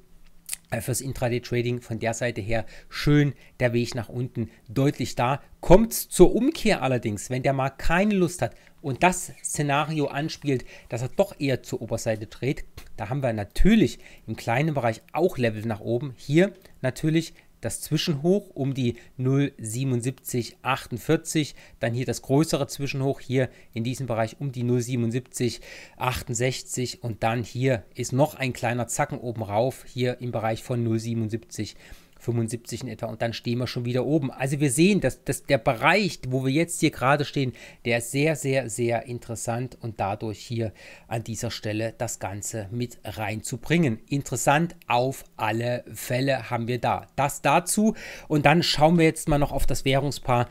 Äh, fürs Intraday-Trading von der Seite her schön der Weg nach unten deutlich da. Kommt zur Umkehr allerdings, wenn der Markt keine Lust hat und das Szenario anspielt, dass er doch eher zur Oberseite dreht, da haben wir natürlich im kleinen Bereich auch Level nach oben. Hier natürlich das Zwischenhoch um die 0,7748, dann hier das größere Zwischenhoch hier in diesem Bereich um die 0,7768 und dann hier ist noch ein kleiner Zacken oben rauf hier im Bereich von 0,77 75 in etwa und dann stehen wir schon wieder oben. Also wir sehen, dass, dass der Bereich, wo wir jetzt hier gerade stehen, der ist sehr, sehr, sehr interessant und dadurch hier an dieser Stelle das Ganze mit reinzubringen. Interessant auf alle Fälle haben wir da. Das dazu und dann schauen wir jetzt mal noch auf das Währungspaar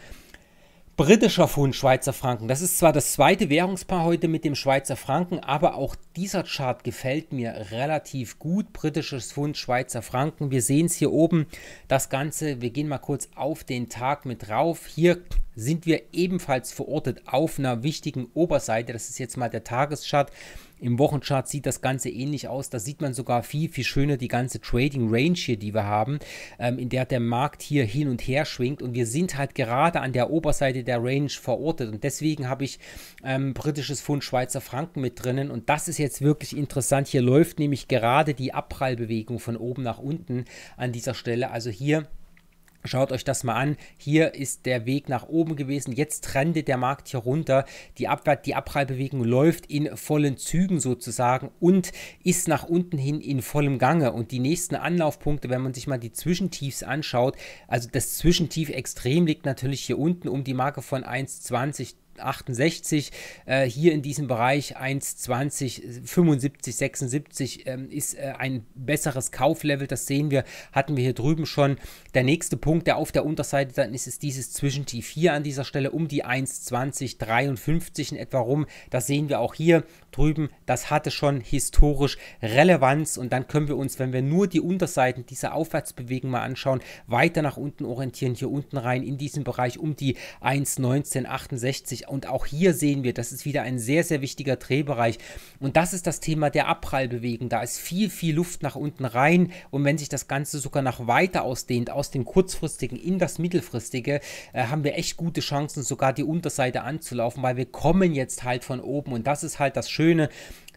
Britischer Pfund, Schweizer Franken. Das ist zwar das zweite Währungspaar heute mit dem Schweizer Franken, aber auch dieser Chart gefällt mir relativ gut. Britisches Pfund, Schweizer Franken. Wir sehen es hier oben. Das Ganze, wir gehen mal kurz auf den Tag mit drauf. Hier sind wir ebenfalls verortet auf einer wichtigen Oberseite. Das ist jetzt mal der Tageschart. Im Wochenchart sieht das Ganze ähnlich aus. Da sieht man sogar viel, viel schöner die ganze Trading Range hier, die wir haben, ähm, in der der Markt hier hin und her schwingt. Und wir sind halt gerade an der Oberseite der Range verortet. Und deswegen habe ich ähm, britisches Pfund Schweizer Franken mit drinnen. Und das ist jetzt wirklich interessant. Hier läuft nämlich gerade die Abprallbewegung von oben nach unten an dieser Stelle. Also hier Schaut euch das mal an. Hier ist der Weg nach oben gewesen. Jetzt trendet der Markt hier runter. Die, Abwert, die Abprallbewegung läuft in vollen Zügen sozusagen und ist nach unten hin in vollem Gange. Und die nächsten Anlaufpunkte, wenn man sich mal die Zwischentiefs anschaut, also das Zwischentief extrem liegt natürlich hier unten um die Marke von 1,20 1,68. Äh, hier in diesem Bereich 1,20, 75, 76 ähm, ist äh, ein besseres Kauflevel. Das sehen wir, hatten wir hier drüben schon. Der nächste Punkt, der auf der Unterseite dann ist, ist dieses Zwischentief hier an dieser Stelle um die 1,20, 53 in etwa rum. Das sehen wir auch hier drüben. Das hatte schon historisch Relevanz und dann können wir uns, wenn wir nur die Unterseiten dieser Aufwärtsbewegung mal anschauen, weiter nach unten orientieren, hier unten rein in diesem Bereich um die 1,1968 und auch hier sehen wir, das ist wieder ein sehr, sehr wichtiger Drehbereich. Und das ist das Thema der Abprallbewegung. Da ist viel, viel Luft nach unten rein. Und wenn sich das Ganze sogar noch weiter ausdehnt, aus dem kurzfristigen in das mittelfristige, äh, haben wir echt gute Chancen, sogar die Unterseite anzulaufen, weil wir kommen jetzt halt von oben. Und das ist halt das Schöne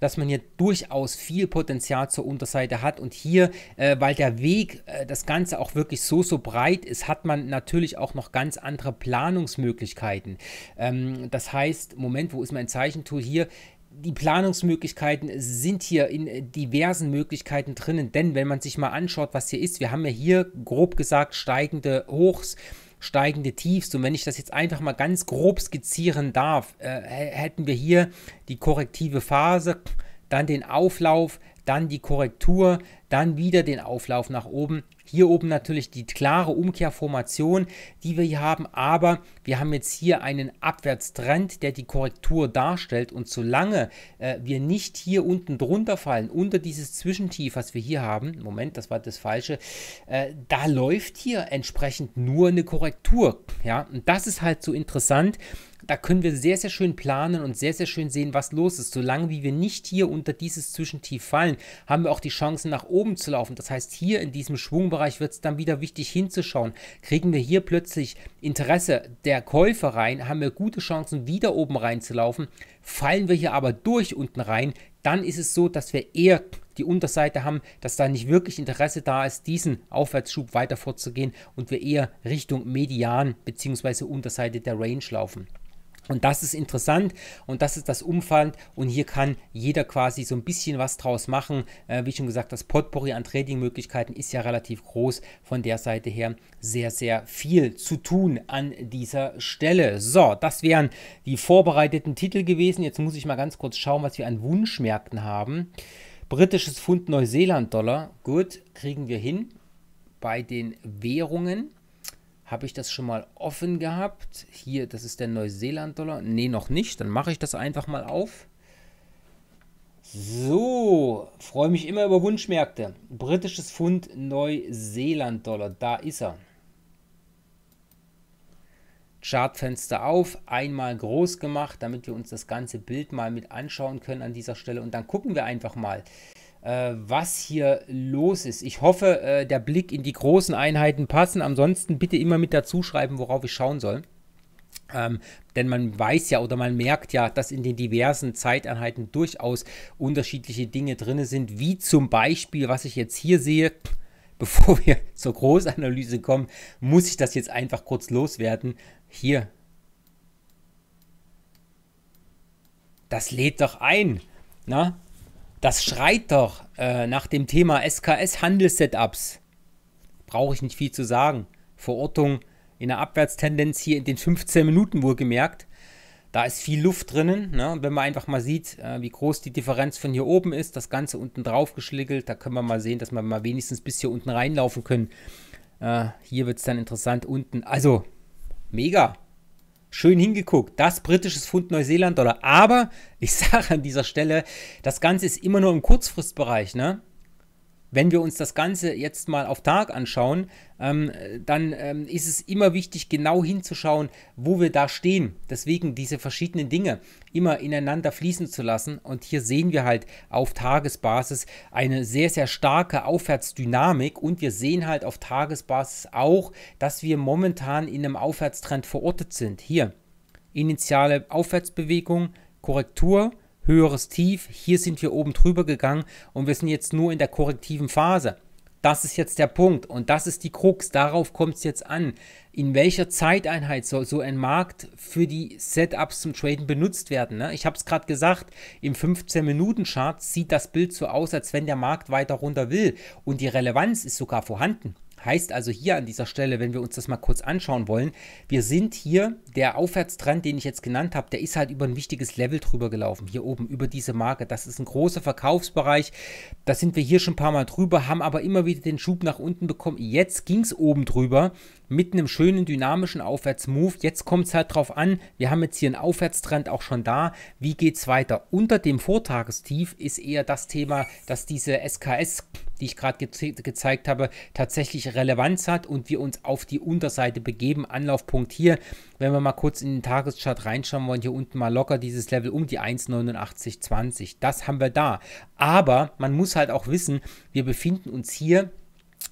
dass man hier durchaus viel Potenzial zur Unterseite hat. Und hier, äh, weil der Weg äh, das Ganze auch wirklich so, so breit ist, hat man natürlich auch noch ganz andere Planungsmöglichkeiten. Ähm, das heißt, Moment, wo ist mein Zeichentool hier? die Planungsmöglichkeiten sind hier in äh, diversen Möglichkeiten drinnen, denn wenn man sich mal anschaut, was hier ist, wir haben ja hier grob gesagt steigende Hochs, steigende Tiefs. Und wenn ich das jetzt einfach mal ganz grob skizzieren darf, äh, hätten wir hier die korrektive Phase, dann den Auflauf, dann die Korrektur, dann wieder den Auflauf nach oben hier oben natürlich die klare Umkehrformation, die wir hier haben, aber wir haben jetzt hier einen Abwärtstrend, der die Korrektur darstellt und solange äh, wir nicht hier unten drunter fallen, unter dieses Zwischentief, was wir hier haben, Moment, das war das Falsche, äh, da läuft hier entsprechend nur eine Korrektur. Ja, und das ist halt so interessant da können wir sehr, sehr schön planen und sehr, sehr schön sehen, was los ist. Solange wie wir nicht hier unter dieses Zwischentief fallen, haben wir auch die Chancen nach oben zu laufen. Das heißt, hier in diesem Schwungbereich wird es dann wieder wichtig hinzuschauen. Kriegen wir hier plötzlich Interesse der Käufer rein, haben wir gute Chancen, wieder oben reinzulaufen. Fallen wir hier aber durch unten rein, dann ist es so, dass wir eher die Unterseite haben, dass da nicht wirklich Interesse da ist, diesen Aufwärtsschub weiter vorzugehen und wir eher Richtung Median bzw. Unterseite der Range laufen. Und das ist interessant und das ist das Umfang und hier kann jeder quasi so ein bisschen was draus machen. Äh, wie schon gesagt, das Potpourri an Trading-Möglichkeiten ist ja relativ groß. Von der Seite her sehr, sehr viel zu tun an dieser Stelle. So, das wären die vorbereiteten Titel gewesen. Jetzt muss ich mal ganz kurz schauen, was wir an Wunschmärkten haben. Britisches Pfund Neuseeland-Dollar, gut, kriegen wir hin bei den Währungen. Habe ich das schon mal offen gehabt? Hier, das ist der Neuseeland-Dollar. Nee, noch nicht. Dann mache ich das einfach mal auf. So, freue mich immer über Wunschmärkte. Britisches Pfund, Neuseeland-Dollar. Da ist er. Chartfenster auf, einmal groß gemacht, damit wir uns das ganze Bild mal mit anschauen können an dieser Stelle. Und dann gucken wir einfach mal. Äh, was hier los ist. Ich hoffe, äh, der Blick in die großen Einheiten passen. Ansonsten bitte immer mit dazu schreiben, worauf ich schauen soll. Ähm, denn man weiß ja oder man merkt ja, dass in den diversen Zeiteinheiten durchaus unterschiedliche Dinge drin sind, wie zum Beispiel, was ich jetzt hier sehe, bevor wir zur Großanalyse kommen, muss ich das jetzt einfach kurz loswerden. Hier. Das lädt doch ein. Na, das schreit doch äh, nach dem Thema SKS-Handelssetups. Brauche ich nicht viel zu sagen. Verortung in der Abwärtstendenz hier in den 15 Minuten wohlgemerkt. Da ist viel Luft drinnen. Ne? Und wenn man einfach mal sieht, äh, wie groß die Differenz von hier oben ist, das Ganze unten drauf geschlickelt, da können wir mal sehen, dass wir mal wenigstens bis hier unten reinlaufen können. Äh, hier wird es dann interessant unten. Also, mega. Schön hingeguckt. Das britisches Pfund Neuseeland-Dollar. Aber ich sage an dieser Stelle, das Ganze ist immer nur im Kurzfristbereich. Ne? Wenn wir uns das Ganze jetzt mal auf Tag anschauen, ähm, dann ähm, ist es immer wichtig, genau hinzuschauen, wo wir da stehen. Deswegen diese verschiedenen Dinge immer ineinander fließen zu lassen. Und hier sehen wir halt auf Tagesbasis eine sehr, sehr starke Aufwärtsdynamik. Und wir sehen halt auf Tagesbasis auch, dass wir momentan in einem Aufwärtstrend verortet sind. Hier initiale Aufwärtsbewegung, Korrektur höheres Tief. Hier sind wir oben drüber gegangen und wir sind jetzt nur in der korrektiven Phase. Das ist jetzt der Punkt und das ist die Krux. Darauf kommt es jetzt an. In welcher Zeiteinheit soll so ein Markt für die Setups zum Traden benutzt werden? Ne? Ich habe es gerade gesagt, im 15-Minuten-Chart sieht das Bild so aus, als wenn der Markt weiter runter will und die Relevanz ist sogar vorhanden. Heißt also hier an dieser Stelle, wenn wir uns das mal kurz anschauen wollen, wir sind hier, der Aufwärtstrend, den ich jetzt genannt habe, der ist halt über ein wichtiges Level drüber gelaufen, hier oben, über diese Marke. Das ist ein großer Verkaufsbereich, da sind wir hier schon ein paar Mal drüber, haben aber immer wieder den Schub nach unten bekommen. Jetzt ging es oben drüber mit einem schönen dynamischen Aufwärtsmove. Jetzt kommt es halt drauf an, wir haben jetzt hier einen Aufwärtstrend auch schon da. Wie geht es weiter? Unter dem Vortagestief ist eher das Thema, dass diese SKS die ich gerade ge gezeigt habe, tatsächlich Relevanz hat und wir uns auf die Unterseite begeben. Anlaufpunkt hier, wenn wir mal kurz in den Tageschart reinschauen wollen, hier unten mal locker dieses Level um die 1,8920. Das haben wir da. Aber man muss halt auch wissen, wir befinden uns hier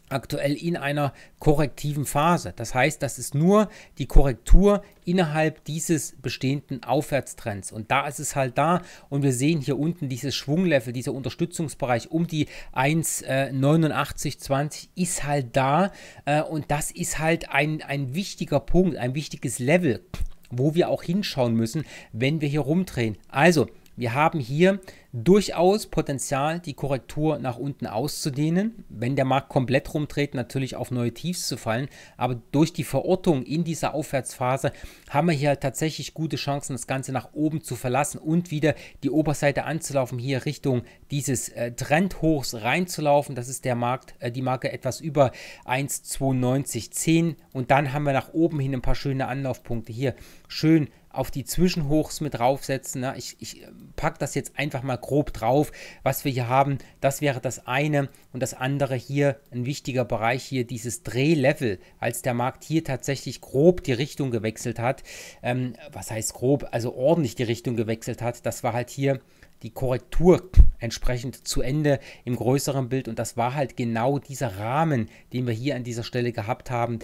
aktuell in einer korrektiven Phase. Das heißt, das ist nur die Korrektur innerhalb dieses bestehenden Aufwärtstrends. Und da ist es halt da. Und wir sehen hier unten dieses Schwunglevel, dieser Unterstützungsbereich um die 1,8920 äh, ist halt da. Äh, und das ist halt ein, ein wichtiger Punkt, ein wichtiges Level, wo wir auch hinschauen müssen, wenn wir hier rumdrehen. Also, wir haben hier durchaus Potenzial, die Korrektur nach unten auszudehnen, wenn der Markt komplett rumdreht, natürlich auf neue Tiefs zu fallen. Aber durch die Verortung in dieser Aufwärtsphase haben wir hier tatsächlich gute Chancen, das Ganze nach oben zu verlassen und wieder die Oberseite anzulaufen, hier Richtung dieses äh, Trendhochs reinzulaufen. Das ist der Markt, äh, die Marke etwas über 1,9210 und dann haben wir nach oben hin ein paar schöne Anlaufpunkte hier schön auf die Zwischenhochs mit draufsetzen. Ne? Ich, ich ähm, packe das jetzt einfach mal grob drauf, was wir hier haben. Das wäre das eine und das andere hier, ein wichtiger Bereich hier, dieses Drehlevel, als der Markt hier tatsächlich grob die Richtung gewechselt hat. Ähm, was heißt grob? Also ordentlich die Richtung gewechselt hat. Das war halt hier die Korrektur entsprechend zu Ende im größeren Bild und das war halt genau dieser Rahmen, den wir hier an dieser Stelle gehabt haben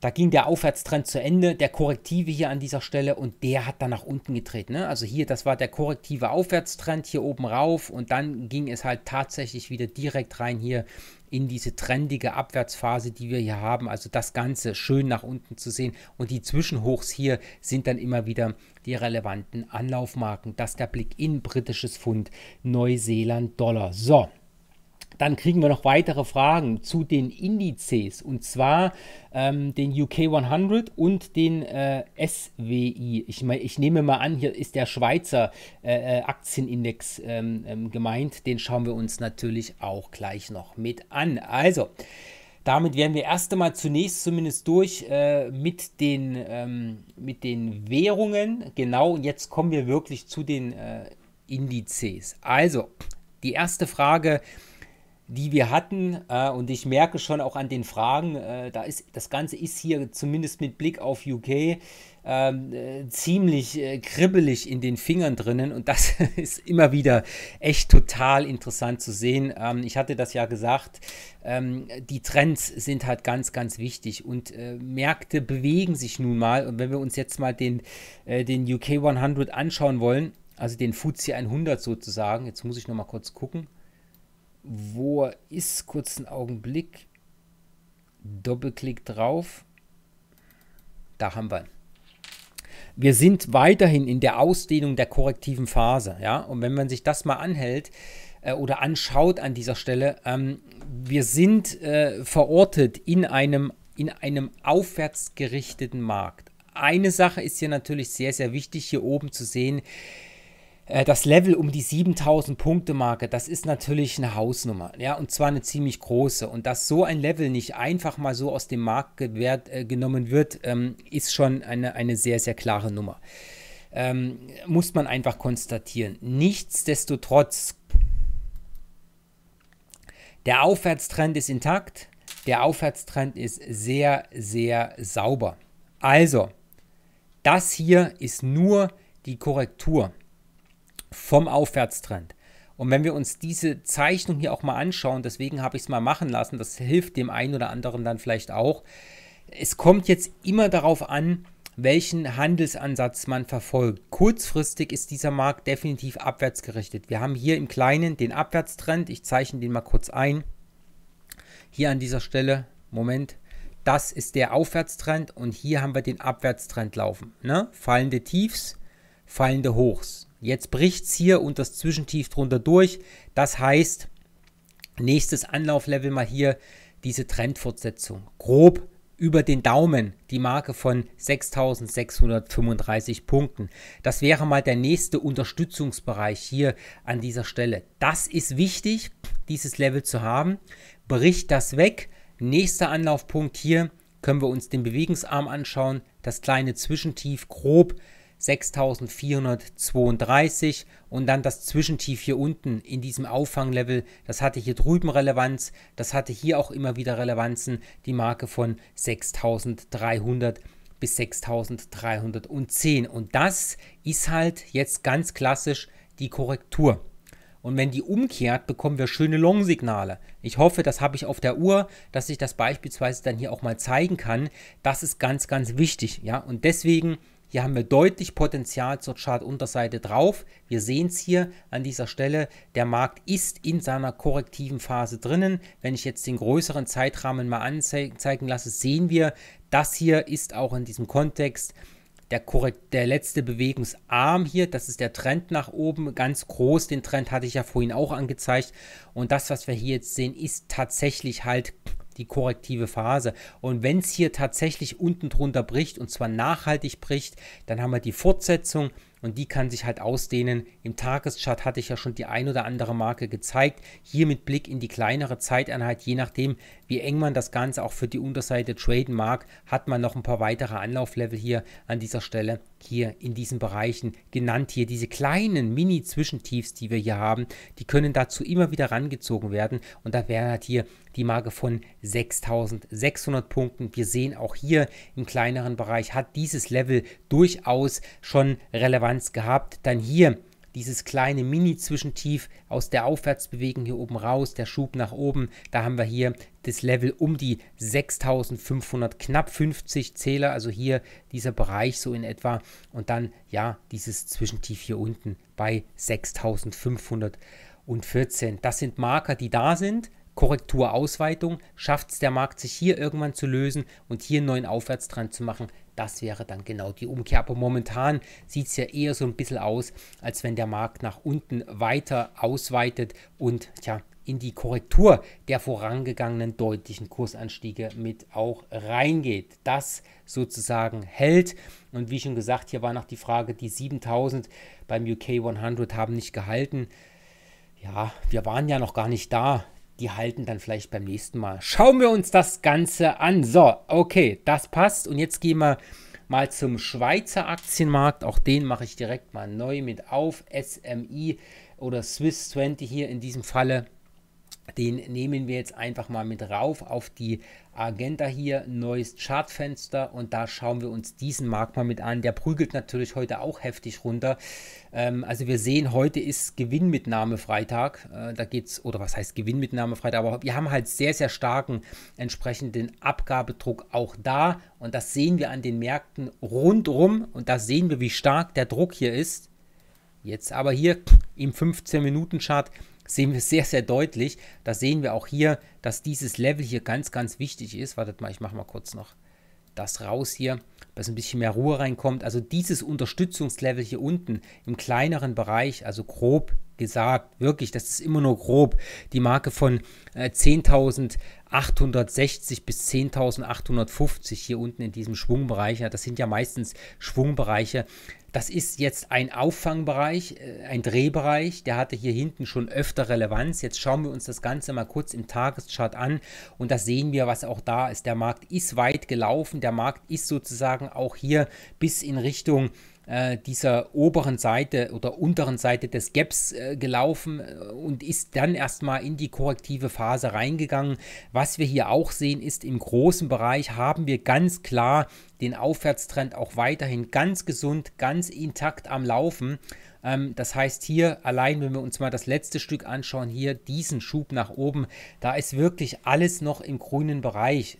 da ging der Aufwärtstrend zu Ende, der Korrektive hier an dieser Stelle und der hat dann nach unten gedreht. Ne? Also hier, das war der korrektive Aufwärtstrend hier oben rauf und dann ging es halt tatsächlich wieder direkt rein hier in diese trendige Abwärtsphase, die wir hier haben. Also das Ganze schön nach unten zu sehen und die Zwischenhochs hier sind dann immer wieder die relevanten Anlaufmarken. Das der Blick in britisches Pfund, Neuseeland, Dollar. So, dann kriegen wir noch weitere Fragen zu den Indizes und zwar ähm, den UK 100 und den äh, SWI. Ich, mein, ich nehme mal an, hier ist der Schweizer äh, äh, Aktienindex ähm, ähm, gemeint. Den schauen wir uns natürlich auch gleich noch mit an. Also, damit wären wir erst einmal zunächst zumindest durch äh, mit, den, ähm, mit den Währungen. Genau, jetzt kommen wir wirklich zu den äh, Indizes. Also, die erste Frage die wir hatten. Äh, und ich merke schon auch an den Fragen, äh, da ist, das Ganze ist hier zumindest mit Blick auf UK ähm, äh, ziemlich äh, kribbelig in den Fingern drinnen. Und das ist immer wieder echt total interessant zu sehen. Ähm, ich hatte das ja gesagt, ähm, die Trends sind halt ganz, ganz wichtig. Und äh, Märkte bewegen sich nun mal. Und wenn wir uns jetzt mal den, äh, den UK 100 anschauen wollen, also den FTSE 100 sozusagen, jetzt muss ich noch mal kurz gucken wo er ist, kurzen Augenblick. Doppelklick drauf. Da haben wir ihn. Wir sind weiterhin in der Ausdehnung der korrektiven Phase. Ja? Und wenn man sich das mal anhält äh, oder anschaut an dieser Stelle, ähm, wir sind äh, verortet in einem, in einem aufwärts gerichteten Markt. Eine Sache ist hier natürlich sehr, sehr wichtig, hier oben zu sehen. Äh, das Level um die 7000 Punkte Marke, das ist natürlich eine Hausnummer, ja, und zwar eine ziemlich große. Und dass so ein Level nicht einfach mal so aus dem Markt gewährt, äh, genommen wird, ähm, ist schon eine, eine sehr, sehr klare Nummer. Ähm, muss man einfach konstatieren. Nichtsdestotrotz, der Aufwärtstrend ist intakt, der Aufwärtstrend ist sehr, sehr sauber. Also, das hier ist nur die Korrektur vom Aufwärtstrend. Und wenn wir uns diese Zeichnung hier auch mal anschauen, deswegen habe ich es mal machen lassen, das hilft dem einen oder anderen dann vielleicht auch. Es kommt jetzt immer darauf an, welchen Handelsansatz man verfolgt. Kurzfristig ist dieser Markt definitiv abwärts gerichtet. Wir haben hier im Kleinen den Abwärtstrend. Ich zeichne den mal kurz ein. Hier an dieser Stelle, Moment, das ist der Aufwärtstrend und hier haben wir den Abwärtstrend laufen. Ne? Fallende Tiefs, fallende Hochs. Jetzt bricht es hier und das Zwischentief drunter durch. Das heißt, nächstes Anlauflevel mal hier diese Trendfortsetzung. Grob über den Daumen die Marke von 6635 Punkten. Das wäre mal der nächste Unterstützungsbereich hier an dieser Stelle. Das ist wichtig, dieses Level zu haben. Bricht das weg. Nächster Anlaufpunkt hier können wir uns den Bewegungsarm anschauen. Das kleine Zwischentief grob 6432 und dann das Zwischentief hier unten in diesem Auffanglevel, das hatte hier drüben Relevanz, das hatte hier auch immer wieder Relevanzen, die Marke von 6300 bis 6310 und das ist halt jetzt ganz klassisch die Korrektur. Und wenn die umkehrt, bekommen wir schöne Long-Signale. Ich hoffe, das habe ich auf der Uhr, dass ich das beispielsweise dann hier auch mal zeigen kann. Das ist ganz, ganz wichtig. Ja? Und deswegen hier haben wir deutlich Potenzial zur Chartunterseite drauf. Wir sehen es hier an dieser Stelle. Der Markt ist in seiner korrektiven Phase drinnen. Wenn ich jetzt den größeren Zeitrahmen mal anzeigen lasse, sehen wir, das hier ist auch in diesem Kontext der, korrekt, der letzte Bewegungsarm hier, das ist der Trend nach oben, ganz groß. Den Trend hatte ich ja vorhin auch angezeigt. Und das, was wir hier jetzt sehen, ist tatsächlich halt die korrektive Phase. Und wenn es hier tatsächlich unten drunter bricht und zwar nachhaltig bricht, dann haben wir die Fortsetzung und die kann sich halt ausdehnen. Im Tageschart hatte ich ja schon die ein oder andere Marke gezeigt. Hier mit Blick in die kleinere Zeiteinheit, je nachdem, wie eng man das Ganze auch für die Unterseite traden mag, hat man noch ein paar weitere Anlauflevel hier an dieser Stelle, hier in diesen Bereichen genannt. Hier diese kleinen Mini-Zwischentiefs, die wir hier haben, die können dazu immer wieder rangezogen werden. Und da wäre halt hier die Marke von 6600 Punkten. Wir sehen auch hier im kleineren Bereich hat dieses Level durchaus schon relevant Relevanz gehabt. Dann hier dieses kleine Mini-Zwischentief aus der Aufwärtsbewegung hier oben raus, der Schub nach oben. Da haben wir hier das Level um die 6500, knapp 50 Zähler, also hier dieser Bereich so in etwa. Und dann, ja, dieses Zwischentief hier unten bei 6514. Das sind Marker, die da sind. Korrekturausweitung, schafft es der Markt, sich hier irgendwann zu lösen und hier einen neuen Aufwärtstrend zu machen. Das wäre dann genau die Umkehr. Aber momentan sieht es ja eher so ein bisschen aus, als wenn der Markt nach unten weiter ausweitet und tja, in die Korrektur der vorangegangenen deutlichen Kursanstiege mit auch reingeht. Das sozusagen hält. Und wie schon gesagt, hier war noch die Frage, die 7000 beim UK 100 haben nicht gehalten. Ja, wir waren ja noch gar nicht da die halten dann vielleicht beim nächsten Mal. Schauen wir uns das Ganze an. So, okay, das passt. Und jetzt gehen wir mal zum Schweizer Aktienmarkt. Auch den mache ich direkt mal neu mit auf. SMI oder Swiss 20 hier in diesem Falle. Den nehmen wir jetzt einfach mal mit rauf auf die Agenda hier, neues Chartfenster und da schauen wir uns diesen Markt mal mit an. Der prügelt natürlich heute auch heftig runter. Ähm, also wir sehen, heute ist Gewinnmitnahme Freitag. Äh, da geht's, oder was heißt Gewinnmitnahme Freitag, aber wir haben halt sehr, sehr starken entsprechenden Abgabedruck auch da und das sehen wir an den Märkten rundrum und da sehen wir, wie stark der Druck hier ist. Jetzt aber hier im 15-Minuten-Chart sehen wir sehr, sehr deutlich. Da sehen wir auch hier, dass dieses Level hier ganz, ganz wichtig ist. Wartet mal, ich mache mal kurz noch das raus hier, dass ein bisschen mehr Ruhe reinkommt. Also dieses Unterstützungslevel hier unten im kleineren Bereich, also grob gesagt, wirklich, das ist immer nur grob, die Marke von äh, 10.860 bis 10.850 hier unten in diesem Schwungbereich. Ja, das sind ja meistens Schwungbereiche, das ist jetzt ein Auffangbereich, äh, ein Drehbereich, der hatte hier hinten schon öfter Relevanz. Jetzt schauen wir uns das Ganze mal kurz im Tageschart an und da sehen wir, was auch da ist. Der Markt ist weit gelaufen, der Markt ist sozusagen auch hier bis in Richtung äh, dieser oberen Seite oder unteren Seite des Gaps äh, gelaufen äh, und ist dann erstmal in die korrektive Phase reingegangen. Was wir hier auch sehen, ist im großen Bereich haben wir ganz klar den Aufwärtstrend auch weiterhin ganz gesund, ganz intakt am Laufen ähm, das heißt, hier allein, wenn wir uns mal das letzte Stück anschauen, hier diesen Schub nach oben, da ist wirklich alles noch im grünen Bereich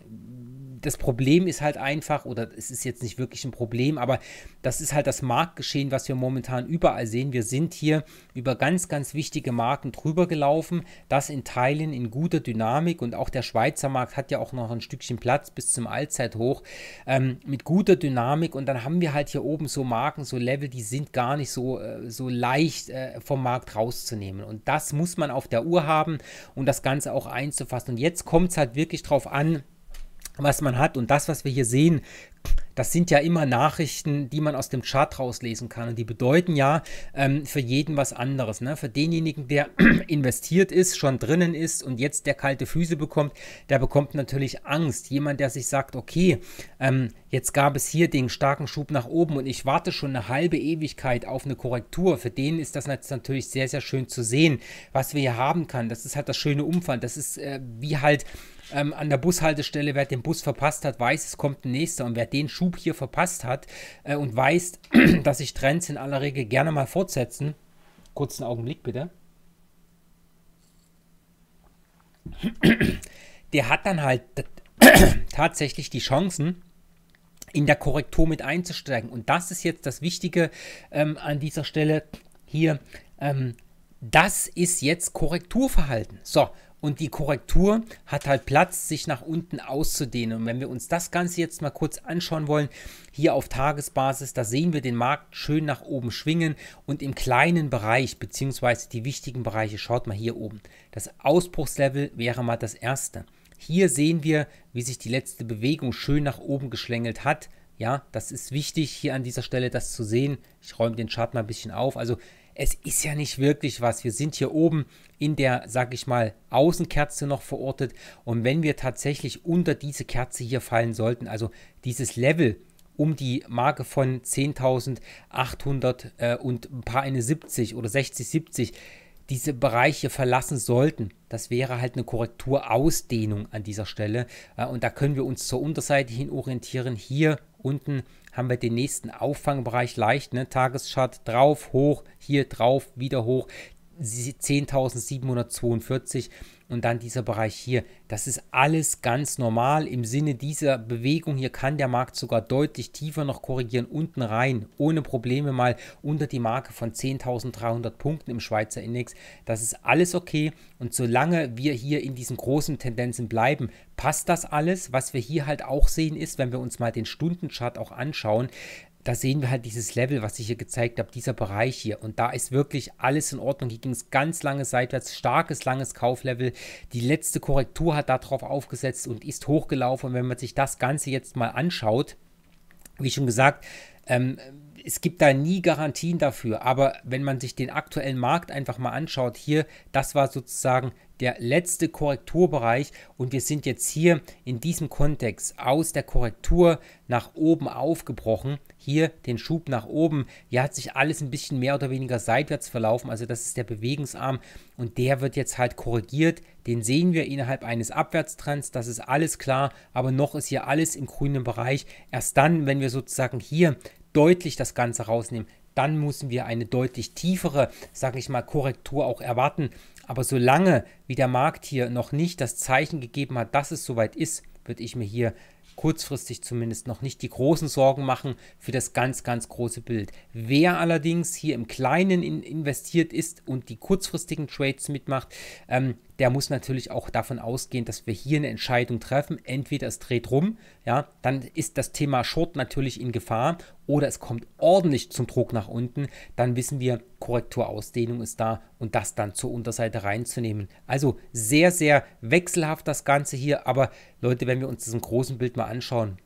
das Problem ist halt einfach, oder es ist jetzt nicht wirklich ein Problem, aber das ist halt das Marktgeschehen, was wir momentan überall sehen. Wir sind hier über ganz, ganz wichtige Marken drüber gelaufen. Das in Teilen in guter Dynamik und auch der Schweizer Markt hat ja auch noch ein Stückchen Platz bis zum Allzeithoch ähm, mit guter Dynamik. Und dann haben wir halt hier oben so Marken, so Level, die sind gar nicht so, äh, so leicht äh, vom Markt rauszunehmen. Und das muss man auf der Uhr haben um das Ganze auch einzufassen. Und jetzt kommt es halt wirklich drauf an, was man hat. Und das, was wir hier sehen, das sind ja immer Nachrichten, die man aus dem Chart rauslesen kann. Und die bedeuten ja ähm, für jeden was anderes. Ne? Für denjenigen, der investiert ist, schon drinnen ist und jetzt der kalte Füße bekommt, der bekommt natürlich Angst. Jemand, der sich sagt, okay, ähm, jetzt gab es hier den starken Schub nach oben und ich warte schon eine halbe Ewigkeit auf eine Korrektur. Für den ist das natürlich sehr, sehr schön zu sehen, was wir hier haben können. Das ist halt das schöne Umfang. Das ist äh, wie halt ähm, an der Bushaltestelle, wer den Bus verpasst hat, weiß, es kommt ein nächster. Und wer den Schub hier verpasst hat äh, und weiß, dass sich Trends in aller Regel gerne mal fortsetzen, kurzen Augenblick bitte, der hat dann halt tatsächlich die Chancen, in der Korrektur mit einzusteigen. Und das ist jetzt das Wichtige ähm, an dieser Stelle hier. Ähm, das ist jetzt Korrekturverhalten. So, und die Korrektur hat halt Platz, sich nach unten auszudehnen. Und wenn wir uns das Ganze jetzt mal kurz anschauen wollen, hier auf Tagesbasis, da sehen wir den Markt schön nach oben schwingen und im kleinen Bereich, beziehungsweise die wichtigen Bereiche, schaut mal hier oben. Das Ausbruchslevel wäre mal das erste. Hier sehen wir, wie sich die letzte Bewegung schön nach oben geschlängelt hat. Ja, das ist wichtig hier an dieser Stelle, das zu sehen. Ich räume den Chart mal ein bisschen auf. Also es ist ja nicht wirklich was. Wir sind hier oben in der, sag ich mal, Außenkerze noch verortet. Und wenn wir tatsächlich unter diese Kerze hier fallen sollten, also dieses Level um die Marke von 10.800 äh, und ein paar eine 70 oder 60, 70, diese Bereiche verlassen sollten. Das wäre halt eine Korrekturausdehnung an dieser Stelle. Äh, und da können wir uns zur Unterseite hin orientieren. Hier unten haben wir den nächsten Auffangbereich leicht. Ne? Tageschart drauf, hoch, hier drauf, wieder hoch. 10.742 und dann dieser Bereich hier. Das ist alles ganz normal. Im Sinne dieser Bewegung hier kann der Markt sogar deutlich tiefer noch korrigieren, unten rein, ohne Probleme mal unter die Marke von 10.300 Punkten im Schweizer Index. Das ist alles okay und solange wir hier in diesen großen Tendenzen bleiben, passt das alles. Was wir hier halt auch sehen ist, wenn wir uns mal den Stundenchart auch anschauen, da sehen wir halt dieses Level, was ich hier gezeigt habe, dieser Bereich hier. Und da ist wirklich alles in Ordnung. Hier ging es ganz lange seitwärts, starkes, langes Kauflevel. Die letzte Korrektur hat darauf aufgesetzt und ist hochgelaufen. Und wenn man sich das Ganze jetzt mal anschaut, wie schon gesagt, ähm, es gibt da nie Garantien dafür, aber wenn man sich den aktuellen Markt einfach mal anschaut, hier, das war sozusagen der letzte Korrekturbereich und wir sind jetzt hier in diesem Kontext aus der Korrektur nach oben aufgebrochen. Hier den Schub nach oben. Hier hat sich alles ein bisschen mehr oder weniger seitwärts verlaufen. Also das ist der Bewegungsarm und der wird jetzt halt korrigiert. Den sehen wir innerhalb eines Abwärtstrends. Das ist alles klar, aber noch ist hier alles im grünen Bereich. Erst dann, wenn wir sozusagen hier deutlich das Ganze rausnehmen, dann müssen wir eine deutlich tiefere, sage ich mal, Korrektur auch erwarten. Aber solange wie der Markt hier noch nicht das Zeichen gegeben hat, dass es soweit ist, würde ich mir hier kurzfristig zumindest noch nicht die großen Sorgen machen für das ganz, ganz große Bild. Wer allerdings hier im Kleinen in investiert ist und die kurzfristigen Trades mitmacht, ähm, der muss natürlich auch davon ausgehen, dass wir hier eine Entscheidung treffen. Entweder es dreht rum, ja, dann ist das Thema Short natürlich in Gefahr oder es kommt ordentlich zum Druck nach unten, dann wissen wir, Korrekturausdehnung ist da und das dann zur Unterseite reinzunehmen. Also sehr, sehr wechselhaft das Ganze hier, aber Leute, wenn wir uns diesen großen Bild mal anschauen,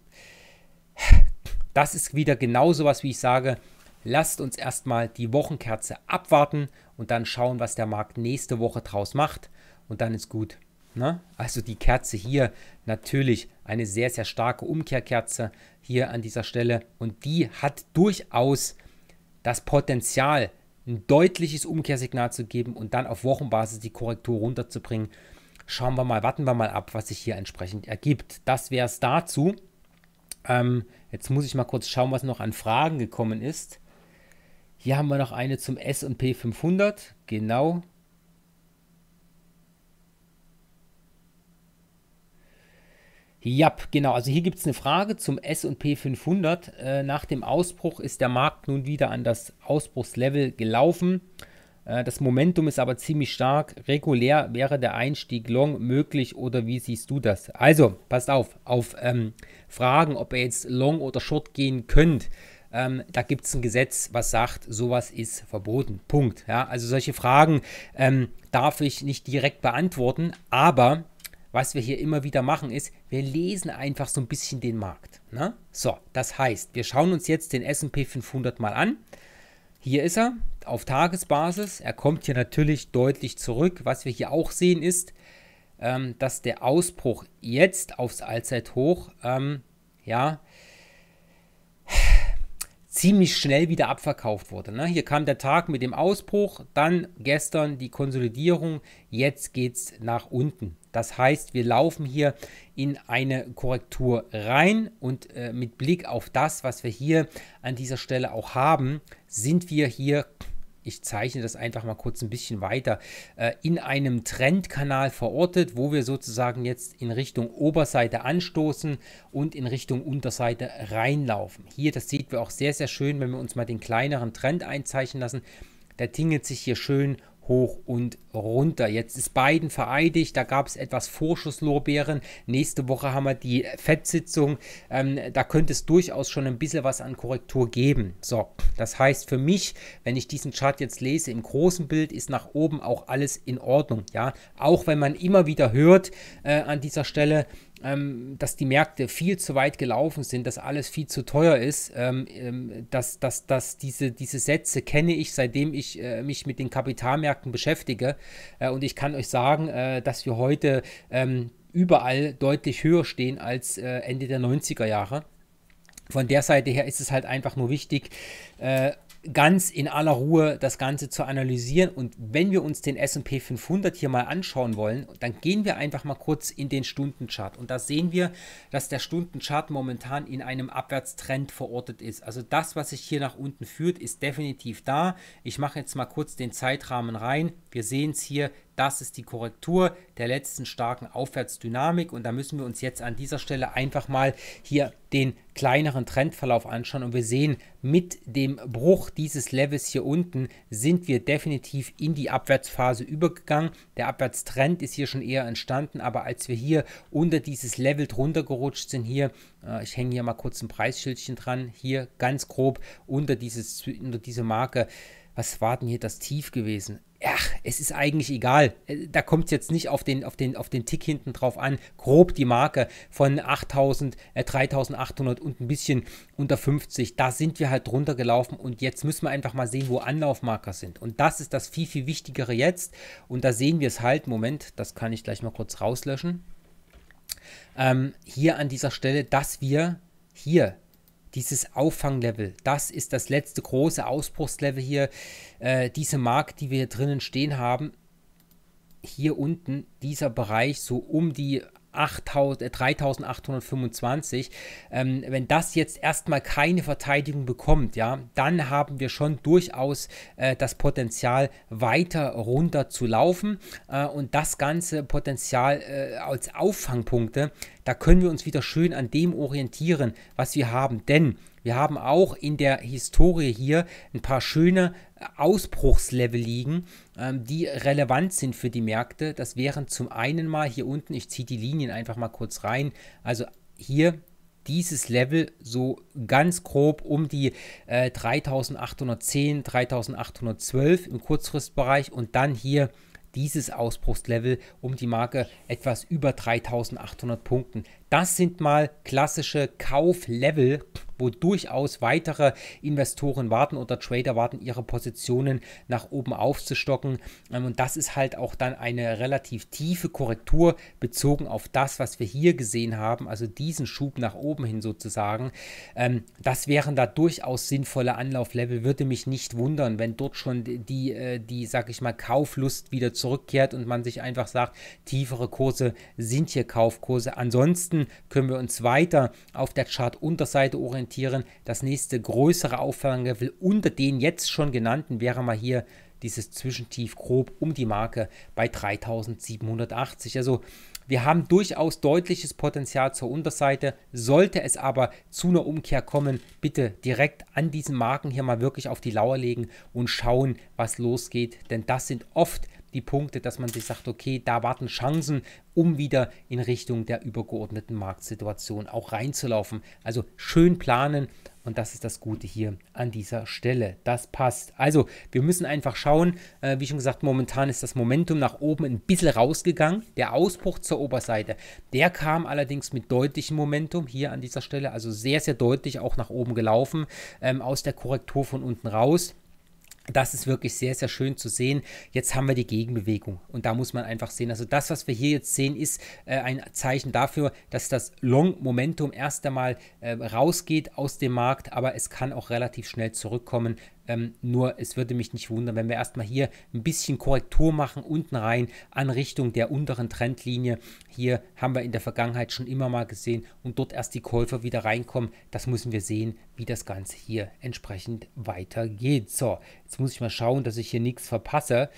das ist wieder genau so was, wie ich sage, lasst uns erstmal die Wochenkerze abwarten und dann schauen, was der Markt nächste Woche draus macht und dann ist gut. Ne? Also die Kerze hier natürlich eine sehr, sehr starke Umkehrkerze hier an dieser Stelle und die hat durchaus das Potenzial, ein deutliches Umkehrsignal zu geben und dann auf Wochenbasis die Korrektur runterzubringen. Schauen wir mal, warten wir mal ab, was sich hier entsprechend ergibt. Das wäre es dazu. Ähm, jetzt muss ich mal kurz schauen, was noch an Fragen gekommen ist. Hier haben wir noch eine zum SP 500. Genau, Ja, genau. Also hier gibt es eine Frage zum SP 500. Äh, nach dem Ausbruch ist der Markt nun wieder an das Ausbruchslevel gelaufen. Äh, das Momentum ist aber ziemlich stark. Regulär wäre der Einstieg long möglich oder wie siehst du das? Also, passt auf, auf ähm, Fragen, ob ihr jetzt long oder short gehen könnt. Ähm, da gibt es ein Gesetz, was sagt, sowas ist verboten. Punkt. Ja, also solche Fragen ähm, darf ich nicht direkt beantworten, aber was wir hier immer wieder machen, ist, wir lesen einfach so ein bisschen den Markt. Ne? So, das heißt, wir schauen uns jetzt den SP 500 mal an. Hier ist er auf Tagesbasis. Er kommt hier natürlich deutlich zurück. Was wir hier auch sehen ist, ähm, dass der Ausbruch jetzt aufs Allzeithoch, ähm, ja, ziemlich schnell wieder abverkauft wurde. Ne? Hier kam der Tag mit dem Ausbruch, dann gestern die Konsolidierung, jetzt geht es nach unten. Das heißt, wir laufen hier in eine Korrektur rein und äh, mit Blick auf das, was wir hier an dieser Stelle auch haben, sind wir hier ich zeichne das einfach mal kurz ein bisschen weiter, äh, in einem Trendkanal verortet, wo wir sozusagen jetzt in Richtung Oberseite anstoßen und in Richtung Unterseite reinlaufen. Hier, das sieht wir auch sehr, sehr schön, wenn wir uns mal den kleineren Trend einzeichnen lassen. Der tingelt sich hier schön hoch und runter. Jetzt ist Biden vereidigt, da gab es etwas Vorschusslorbeeren. Nächste Woche haben wir die Fettsitzung. Ähm, da könnte es durchaus schon ein bisschen was an Korrektur geben. So, das heißt für mich, wenn ich diesen Chart jetzt lese, im großen Bild ist nach oben auch alles in Ordnung. Ja, auch wenn man immer wieder hört äh, an dieser Stelle, ähm, dass die Märkte viel zu weit gelaufen sind, dass alles viel zu teuer ist, ähm, ähm, dass, dass, dass diese, diese Sätze kenne ich, seitdem ich äh, mich mit den Kapitalmärkten beschäftige. Äh, und ich kann euch sagen, äh, dass wir heute ähm, überall deutlich höher stehen als äh, Ende der 90er Jahre von der Seite her ist es halt einfach nur wichtig, äh, ganz in aller Ruhe das Ganze zu analysieren. Und wenn wir uns den SP 500 hier mal anschauen wollen, dann gehen wir einfach mal kurz in den Stundenchart. Und da sehen wir, dass der Stundenchart momentan in einem Abwärtstrend verortet ist. Also das, was sich hier nach unten führt, ist definitiv da. Ich mache jetzt mal kurz den Zeitrahmen rein. Wir sehen es hier, das ist die Korrektur der letzten starken Aufwärtsdynamik und da müssen wir uns jetzt an dieser Stelle einfach mal hier den kleineren Trendverlauf anschauen und wir sehen, mit dem Bruch dieses Levels hier unten sind wir definitiv in die Abwärtsphase übergegangen. Der Abwärtstrend ist hier schon eher entstanden, aber als wir hier unter dieses Level drunter gerutscht sind, hier, äh, ich hänge hier mal kurz ein Preisschildchen dran, hier ganz grob unter, dieses, unter diese Marke, was war denn hier das Tief gewesen? ach, es ist eigentlich egal. Äh, da kommt es jetzt nicht auf den, auf, den, auf den Tick hinten drauf an. Grob die Marke von 8000, äh, 3800 und ein bisschen unter 50. Da sind wir halt drunter gelaufen und jetzt müssen wir einfach mal sehen, wo Anlaufmarker sind. Und das ist das viel, viel Wichtigere jetzt. Und da sehen wir es halt. Moment, das kann ich gleich mal kurz rauslöschen. Ähm, hier an dieser Stelle, dass wir hier dieses Auffanglevel. Das ist das letzte große Ausbruchslevel hier. Äh, diese Marke, die wir hier drinnen stehen haben, hier unten, dieser Bereich so um die 3825. Äh, ähm, wenn das jetzt erstmal keine Verteidigung bekommt, ja, dann haben wir schon durchaus äh, das Potenzial, weiter runter zu laufen. Äh, und das ganze Potenzial äh, als Auffangpunkte, da können wir uns wieder schön an dem orientieren, was wir haben. Denn wir haben auch in der Historie hier ein paar schöne Ausbruchslevel liegen, ähm, die relevant sind für die Märkte. Das wären zum einen mal hier unten, ich ziehe die Linien einfach mal kurz rein, also hier dieses Level so ganz grob um die äh, 3810, 3812 im Kurzfristbereich und dann hier dieses Ausbruchslevel um die Marke etwas über 3800 Punkten. Das sind mal klassische Kauflevel, wo durchaus weitere Investoren warten oder Trader warten, ihre Positionen nach oben aufzustocken. Ähm, und das ist halt auch dann eine relativ tiefe Korrektur bezogen auf das, was wir hier gesehen haben, also diesen Schub nach oben hin sozusagen. Ähm, das wären da durchaus sinnvolle Anlauflevel. Würde mich nicht wundern, wenn dort schon die, äh, die sag ich mal, Kauflust wieder zurückkehrt und man sich einfach sagt, tiefere Kurse sind hier Kaufkurse. Ansonsten unten können wir uns weiter auf der Chart-Unterseite orientieren. Das nächste größere Auffanglevel unter den jetzt schon genannten wäre mal hier dieses Zwischentief grob um die Marke bei 3780. Also wir haben durchaus deutliches Potenzial zur Unterseite. Sollte es aber zu einer Umkehr kommen, bitte direkt an diesen Marken hier mal wirklich auf die Lauer legen und schauen, was losgeht. Denn das sind oft die Punkte, dass man sich sagt, okay, da warten Chancen, um wieder in Richtung der übergeordneten Marktsituation auch reinzulaufen. Also schön planen und das ist das Gute hier an dieser Stelle. Das passt. Also wir müssen einfach schauen, äh, wie schon gesagt, momentan ist das Momentum nach oben ein bisschen rausgegangen. Der Ausbruch zur Oberseite, der kam allerdings mit deutlichem Momentum hier an dieser Stelle, also sehr, sehr deutlich auch nach oben gelaufen, ähm, aus der Korrektur von unten raus das ist wirklich sehr, sehr schön zu sehen. Jetzt haben wir die Gegenbewegung und da muss man einfach sehen. Also das, was wir hier jetzt sehen, ist äh, ein Zeichen dafür, dass das Long-Momentum erst einmal äh, rausgeht aus dem Markt, aber es kann auch relativ schnell zurückkommen, ähm, nur es würde mich nicht wundern, wenn wir erstmal hier ein bisschen Korrektur machen, unten rein an Richtung der unteren Trendlinie. Hier haben wir in der Vergangenheit schon immer mal gesehen und dort erst die Käufer wieder reinkommen. Das müssen wir sehen, wie das Ganze hier entsprechend weitergeht. So, jetzt muss ich mal schauen, dass ich hier nichts verpasse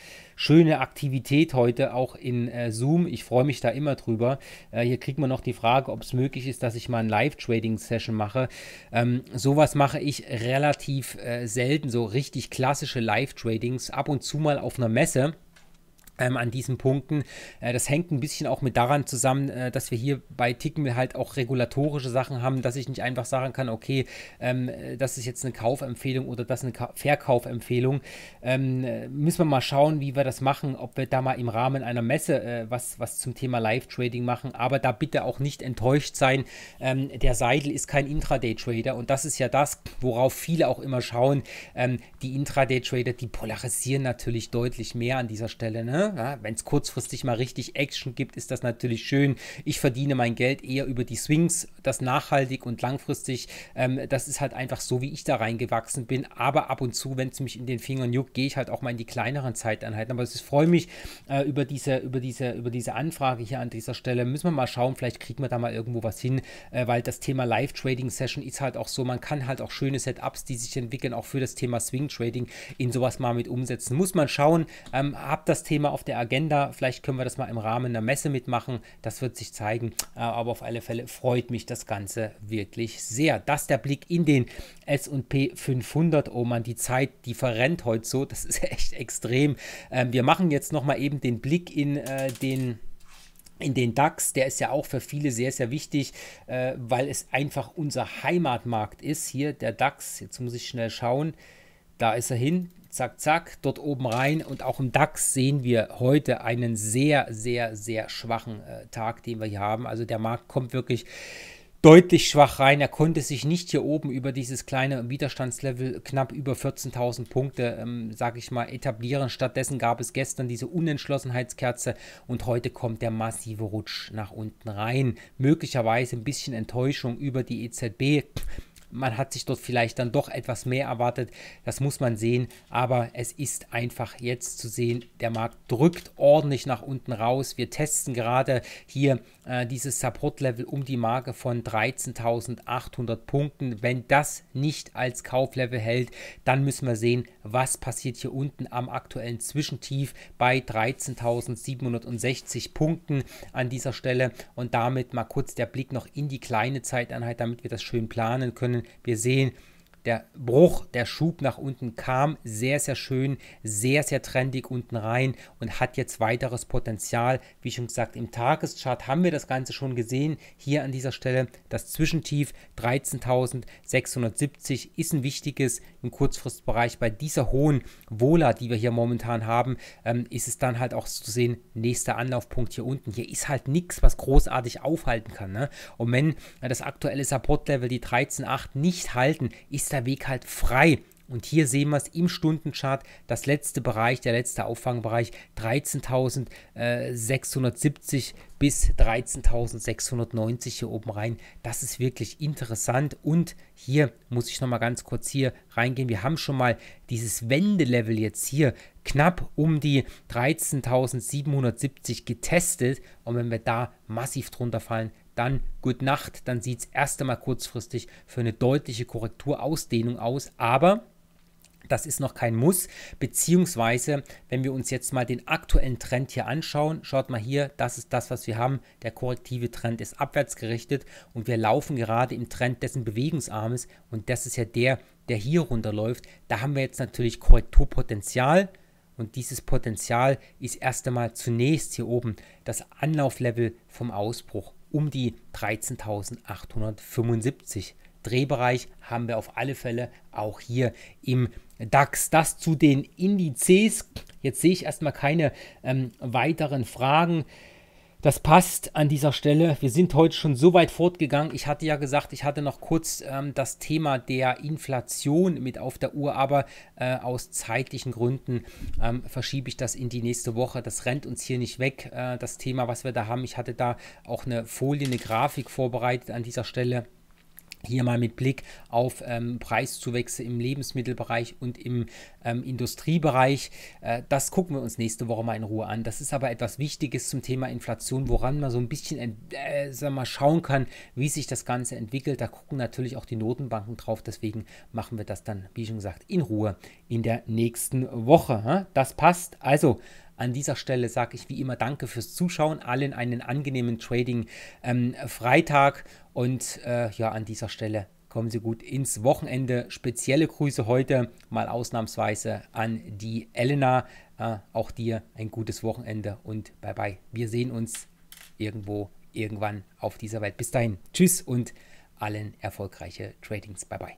schöne Aktivität heute auch in äh, Zoom. Ich freue mich da immer drüber. Äh, hier kriegt man noch die Frage, ob es möglich ist, dass ich mal eine Live-Trading-Session mache. Ähm, sowas mache ich relativ äh, selten, so richtig klassische Live-Tradings, ab und zu mal auf einer Messe. Ähm, an diesen Punkten. Äh, das hängt ein bisschen auch mit daran zusammen, äh, dass wir hier bei Ticken halt auch regulatorische Sachen haben, dass ich nicht einfach sagen kann, okay, ähm, das ist jetzt eine Kaufempfehlung oder das ist eine Verkaufempfehlung. Ähm, müssen wir mal schauen, wie wir das machen, ob wir da mal im Rahmen einer Messe äh, was, was zum Thema Live-Trading machen. Aber da bitte auch nicht enttäuscht sein. der Seidel ist kein Intraday-Trader und das ist ja das, worauf viele auch immer schauen. die Intraday-Trader, die polarisieren natürlich deutlich mehr an dieser Stelle. Ne? Ne, ja, Wenn es kurzfristig mal richtig Action gibt, ist das natürlich schön. Ich verdiene mein Geld eher über die Swings, das nachhaltig und langfristig. Ähm, das ist halt einfach so, wie ich da reingewachsen bin. Aber ab und zu, wenn es mich in den Fingern juckt, gehe ich halt auch mal in die kleineren Zeiteinheiten. Aber es freue mich äh, über, diese, über, diese, über diese Anfrage hier an dieser Stelle. Müssen wir mal schauen, vielleicht kriegen wir da mal irgendwo was hin, äh, weil das Thema Live-Trading-Session ist halt auch so, man kann halt auch schöne Setups, die sich entwickeln, auch für das Thema Swing-Trading in sowas mal mit umsetzen. Muss man schauen, ähm, hab das Thema auf der Agenda. Vielleicht können wir das mal im Rahmen einer Messe mitmachen. Das wird sich zeigen. Äh, aber auf alle Fälle freut mich das Ganze wirklich sehr. Das ist der Blick in den S&P 500. Oh man, die Zeit, die verrennt heute so. Das ist echt extrem. Ähm, wir machen jetzt noch mal eben den Blick in äh, den in den DAX, der ist ja auch für viele sehr, sehr wichtig, äh, weil es einfach unser Heimatmarkt ist. Hier der DAX, jetzt muss ich schnell schauen, da ist er hin, zack, zack, dort oben rein. Und auch im DAX sehen wir heute einen sehr, sehr, sehr schwachen äh, Tag, den wir hier haben. Also der Markt kommt wirklich deutlich schwach rein. Er konnte sich nicht hier oben über dieses kleine Widerstandslevel knapp über 14.000 Punkte, ähm, sage ich mal, etablieren. Stattdessen gab es gestern diese Unentschlossenheitskerze und heute kommt der massive Rutsch nach unten rein. Möglicherweise ein bisschen Enttäuschung über die EZB. Man hat sich dort vielleicht dann doch etwas mehr erwartet. Das muss man sehen. Aber es ist einfach jetzt zu sehen, der Markt drückt ordentlich nach unten raus. Wir testen gerade hier äh, dieses Support-Level um die Marke von 13.800 Punkten. Wenn das nicht als Kauflevel hält, dann müssen wir sehen, was passiert hier unten am aktuellen Zwischentief bei 13.760 Punkten an dieser Stelle. Und damit mal kurz der Blick noch in die kleine Zeiteinheit, damit wir das schön planen können wir sehen, der Bruch, der Schub nach unten kam sehr, sehr schön, sehr, sehr trendig unten rein und hat jetzt weiteres Potenzial. Wie schon gesagt, im Tageschart haben wir das Ganze schon gesehen. Hier an dieser Stelle das Zwischentief 13.670 ist ein wichtiges im Kurzfristbereich. Bei dieser hohen Wohler, die wir hier momentan haben, ähm, ist es dann halt auch zu sehen, nächster Anlaufpunkt hier unten. Hier ist halt nichts, was großartig aufhalten kann. Ne? Und wenn das aktuelle Supportlevel die 13.8 nicht halten, ist der Weg halt frei. Und hier sehen wir es im Stundenchart, das letzte Bereich, der letzte Auffangbereich 13.670 äh, bis 13.690 hier oben rein. Das ist wirklich interessant und hier muss ich nochmal ganz kurz hier reingehen. Wir haben schon mal dieses Wendelevel jetzt hier knapp um die 13.770 getestet und wenn wir da massiv drunter fallen, dann Good Nacht, dann sieht es erst einmal kurzfristig für eine deutliche Korrekturausdehnung aus, aber das ist noch kein Muss, beziehungsweise wenn wir uns jetzt mal den aktuellen Trend hier anschauen, schaut mal hier, das ist das, was wir haben, der korrektive Trend ist abwärts gerichtet und wir laufen gerade im Trend dessen Bewegungsarmes und das ist ja der, der hier runterläuft, da haben wir jetzt natürlich Korrekturpotenzial, und dieses Potenzial ist erst einmal zunächst hier oben das Anlauflevel vom Ausbruch um die 13.875. Drehbereich haben wir auf alle Fälle auch hier im DAX. Das zu den Indizes. Jetzt sehe ich erstmal keine ähm, weiteren Fragen. Das passt an dieser Stelle. Wir sind heute schon so weit fortgegangen. Ich hatte ja gesagt, ich hatte noch kurz ähm, das Thema der Inflation mit auf der Uhr, aber äh, aus zeitlichen Gründen ähm, verschiebe ich das in die nächste Woche. Das rennt uns hier nicht weg, äh, das Thema, was wir da haben. Ich hatte da auch eine Folie, eine Grafik vorbereitet an dieser Stelle. Hier mal mit Blick auf ähm, Preiszuwächse im Lebensmittelbereich und im ähm, Industriebereich. Äh, das gucken wir uns nächste Woche mal in Ruhe an. Das ist aber etwas Wichtiges zum Thema Inflation, woran man so ein bisschen äh, mal, schauen kann, wie sich das Ganze entwickelt. Da gucken natürlich auch die Notenbanken drauf. Deswegen machen wir das dann, wie schon gesagt, in Ruhe in der nächsten Woche. Das passt. Also an dieser Stelle sage ich wie immer Danke fürs Zuschauen, allen einen angenehmen Trading-Freitag ähm, und äh, ja, an dieser Stelle kommen Sie gut ins Wochenende. Spezielle Grüße heute mal ausnahmsweise an die Elena. Äh, auch dir ein gutes Wochenende und bye bye. Wir sehen uns irgendwo, irgendwann auf dieser Welt. Bis dahin. Tschüss und allen erfolgreiche Tradings. Bye bye.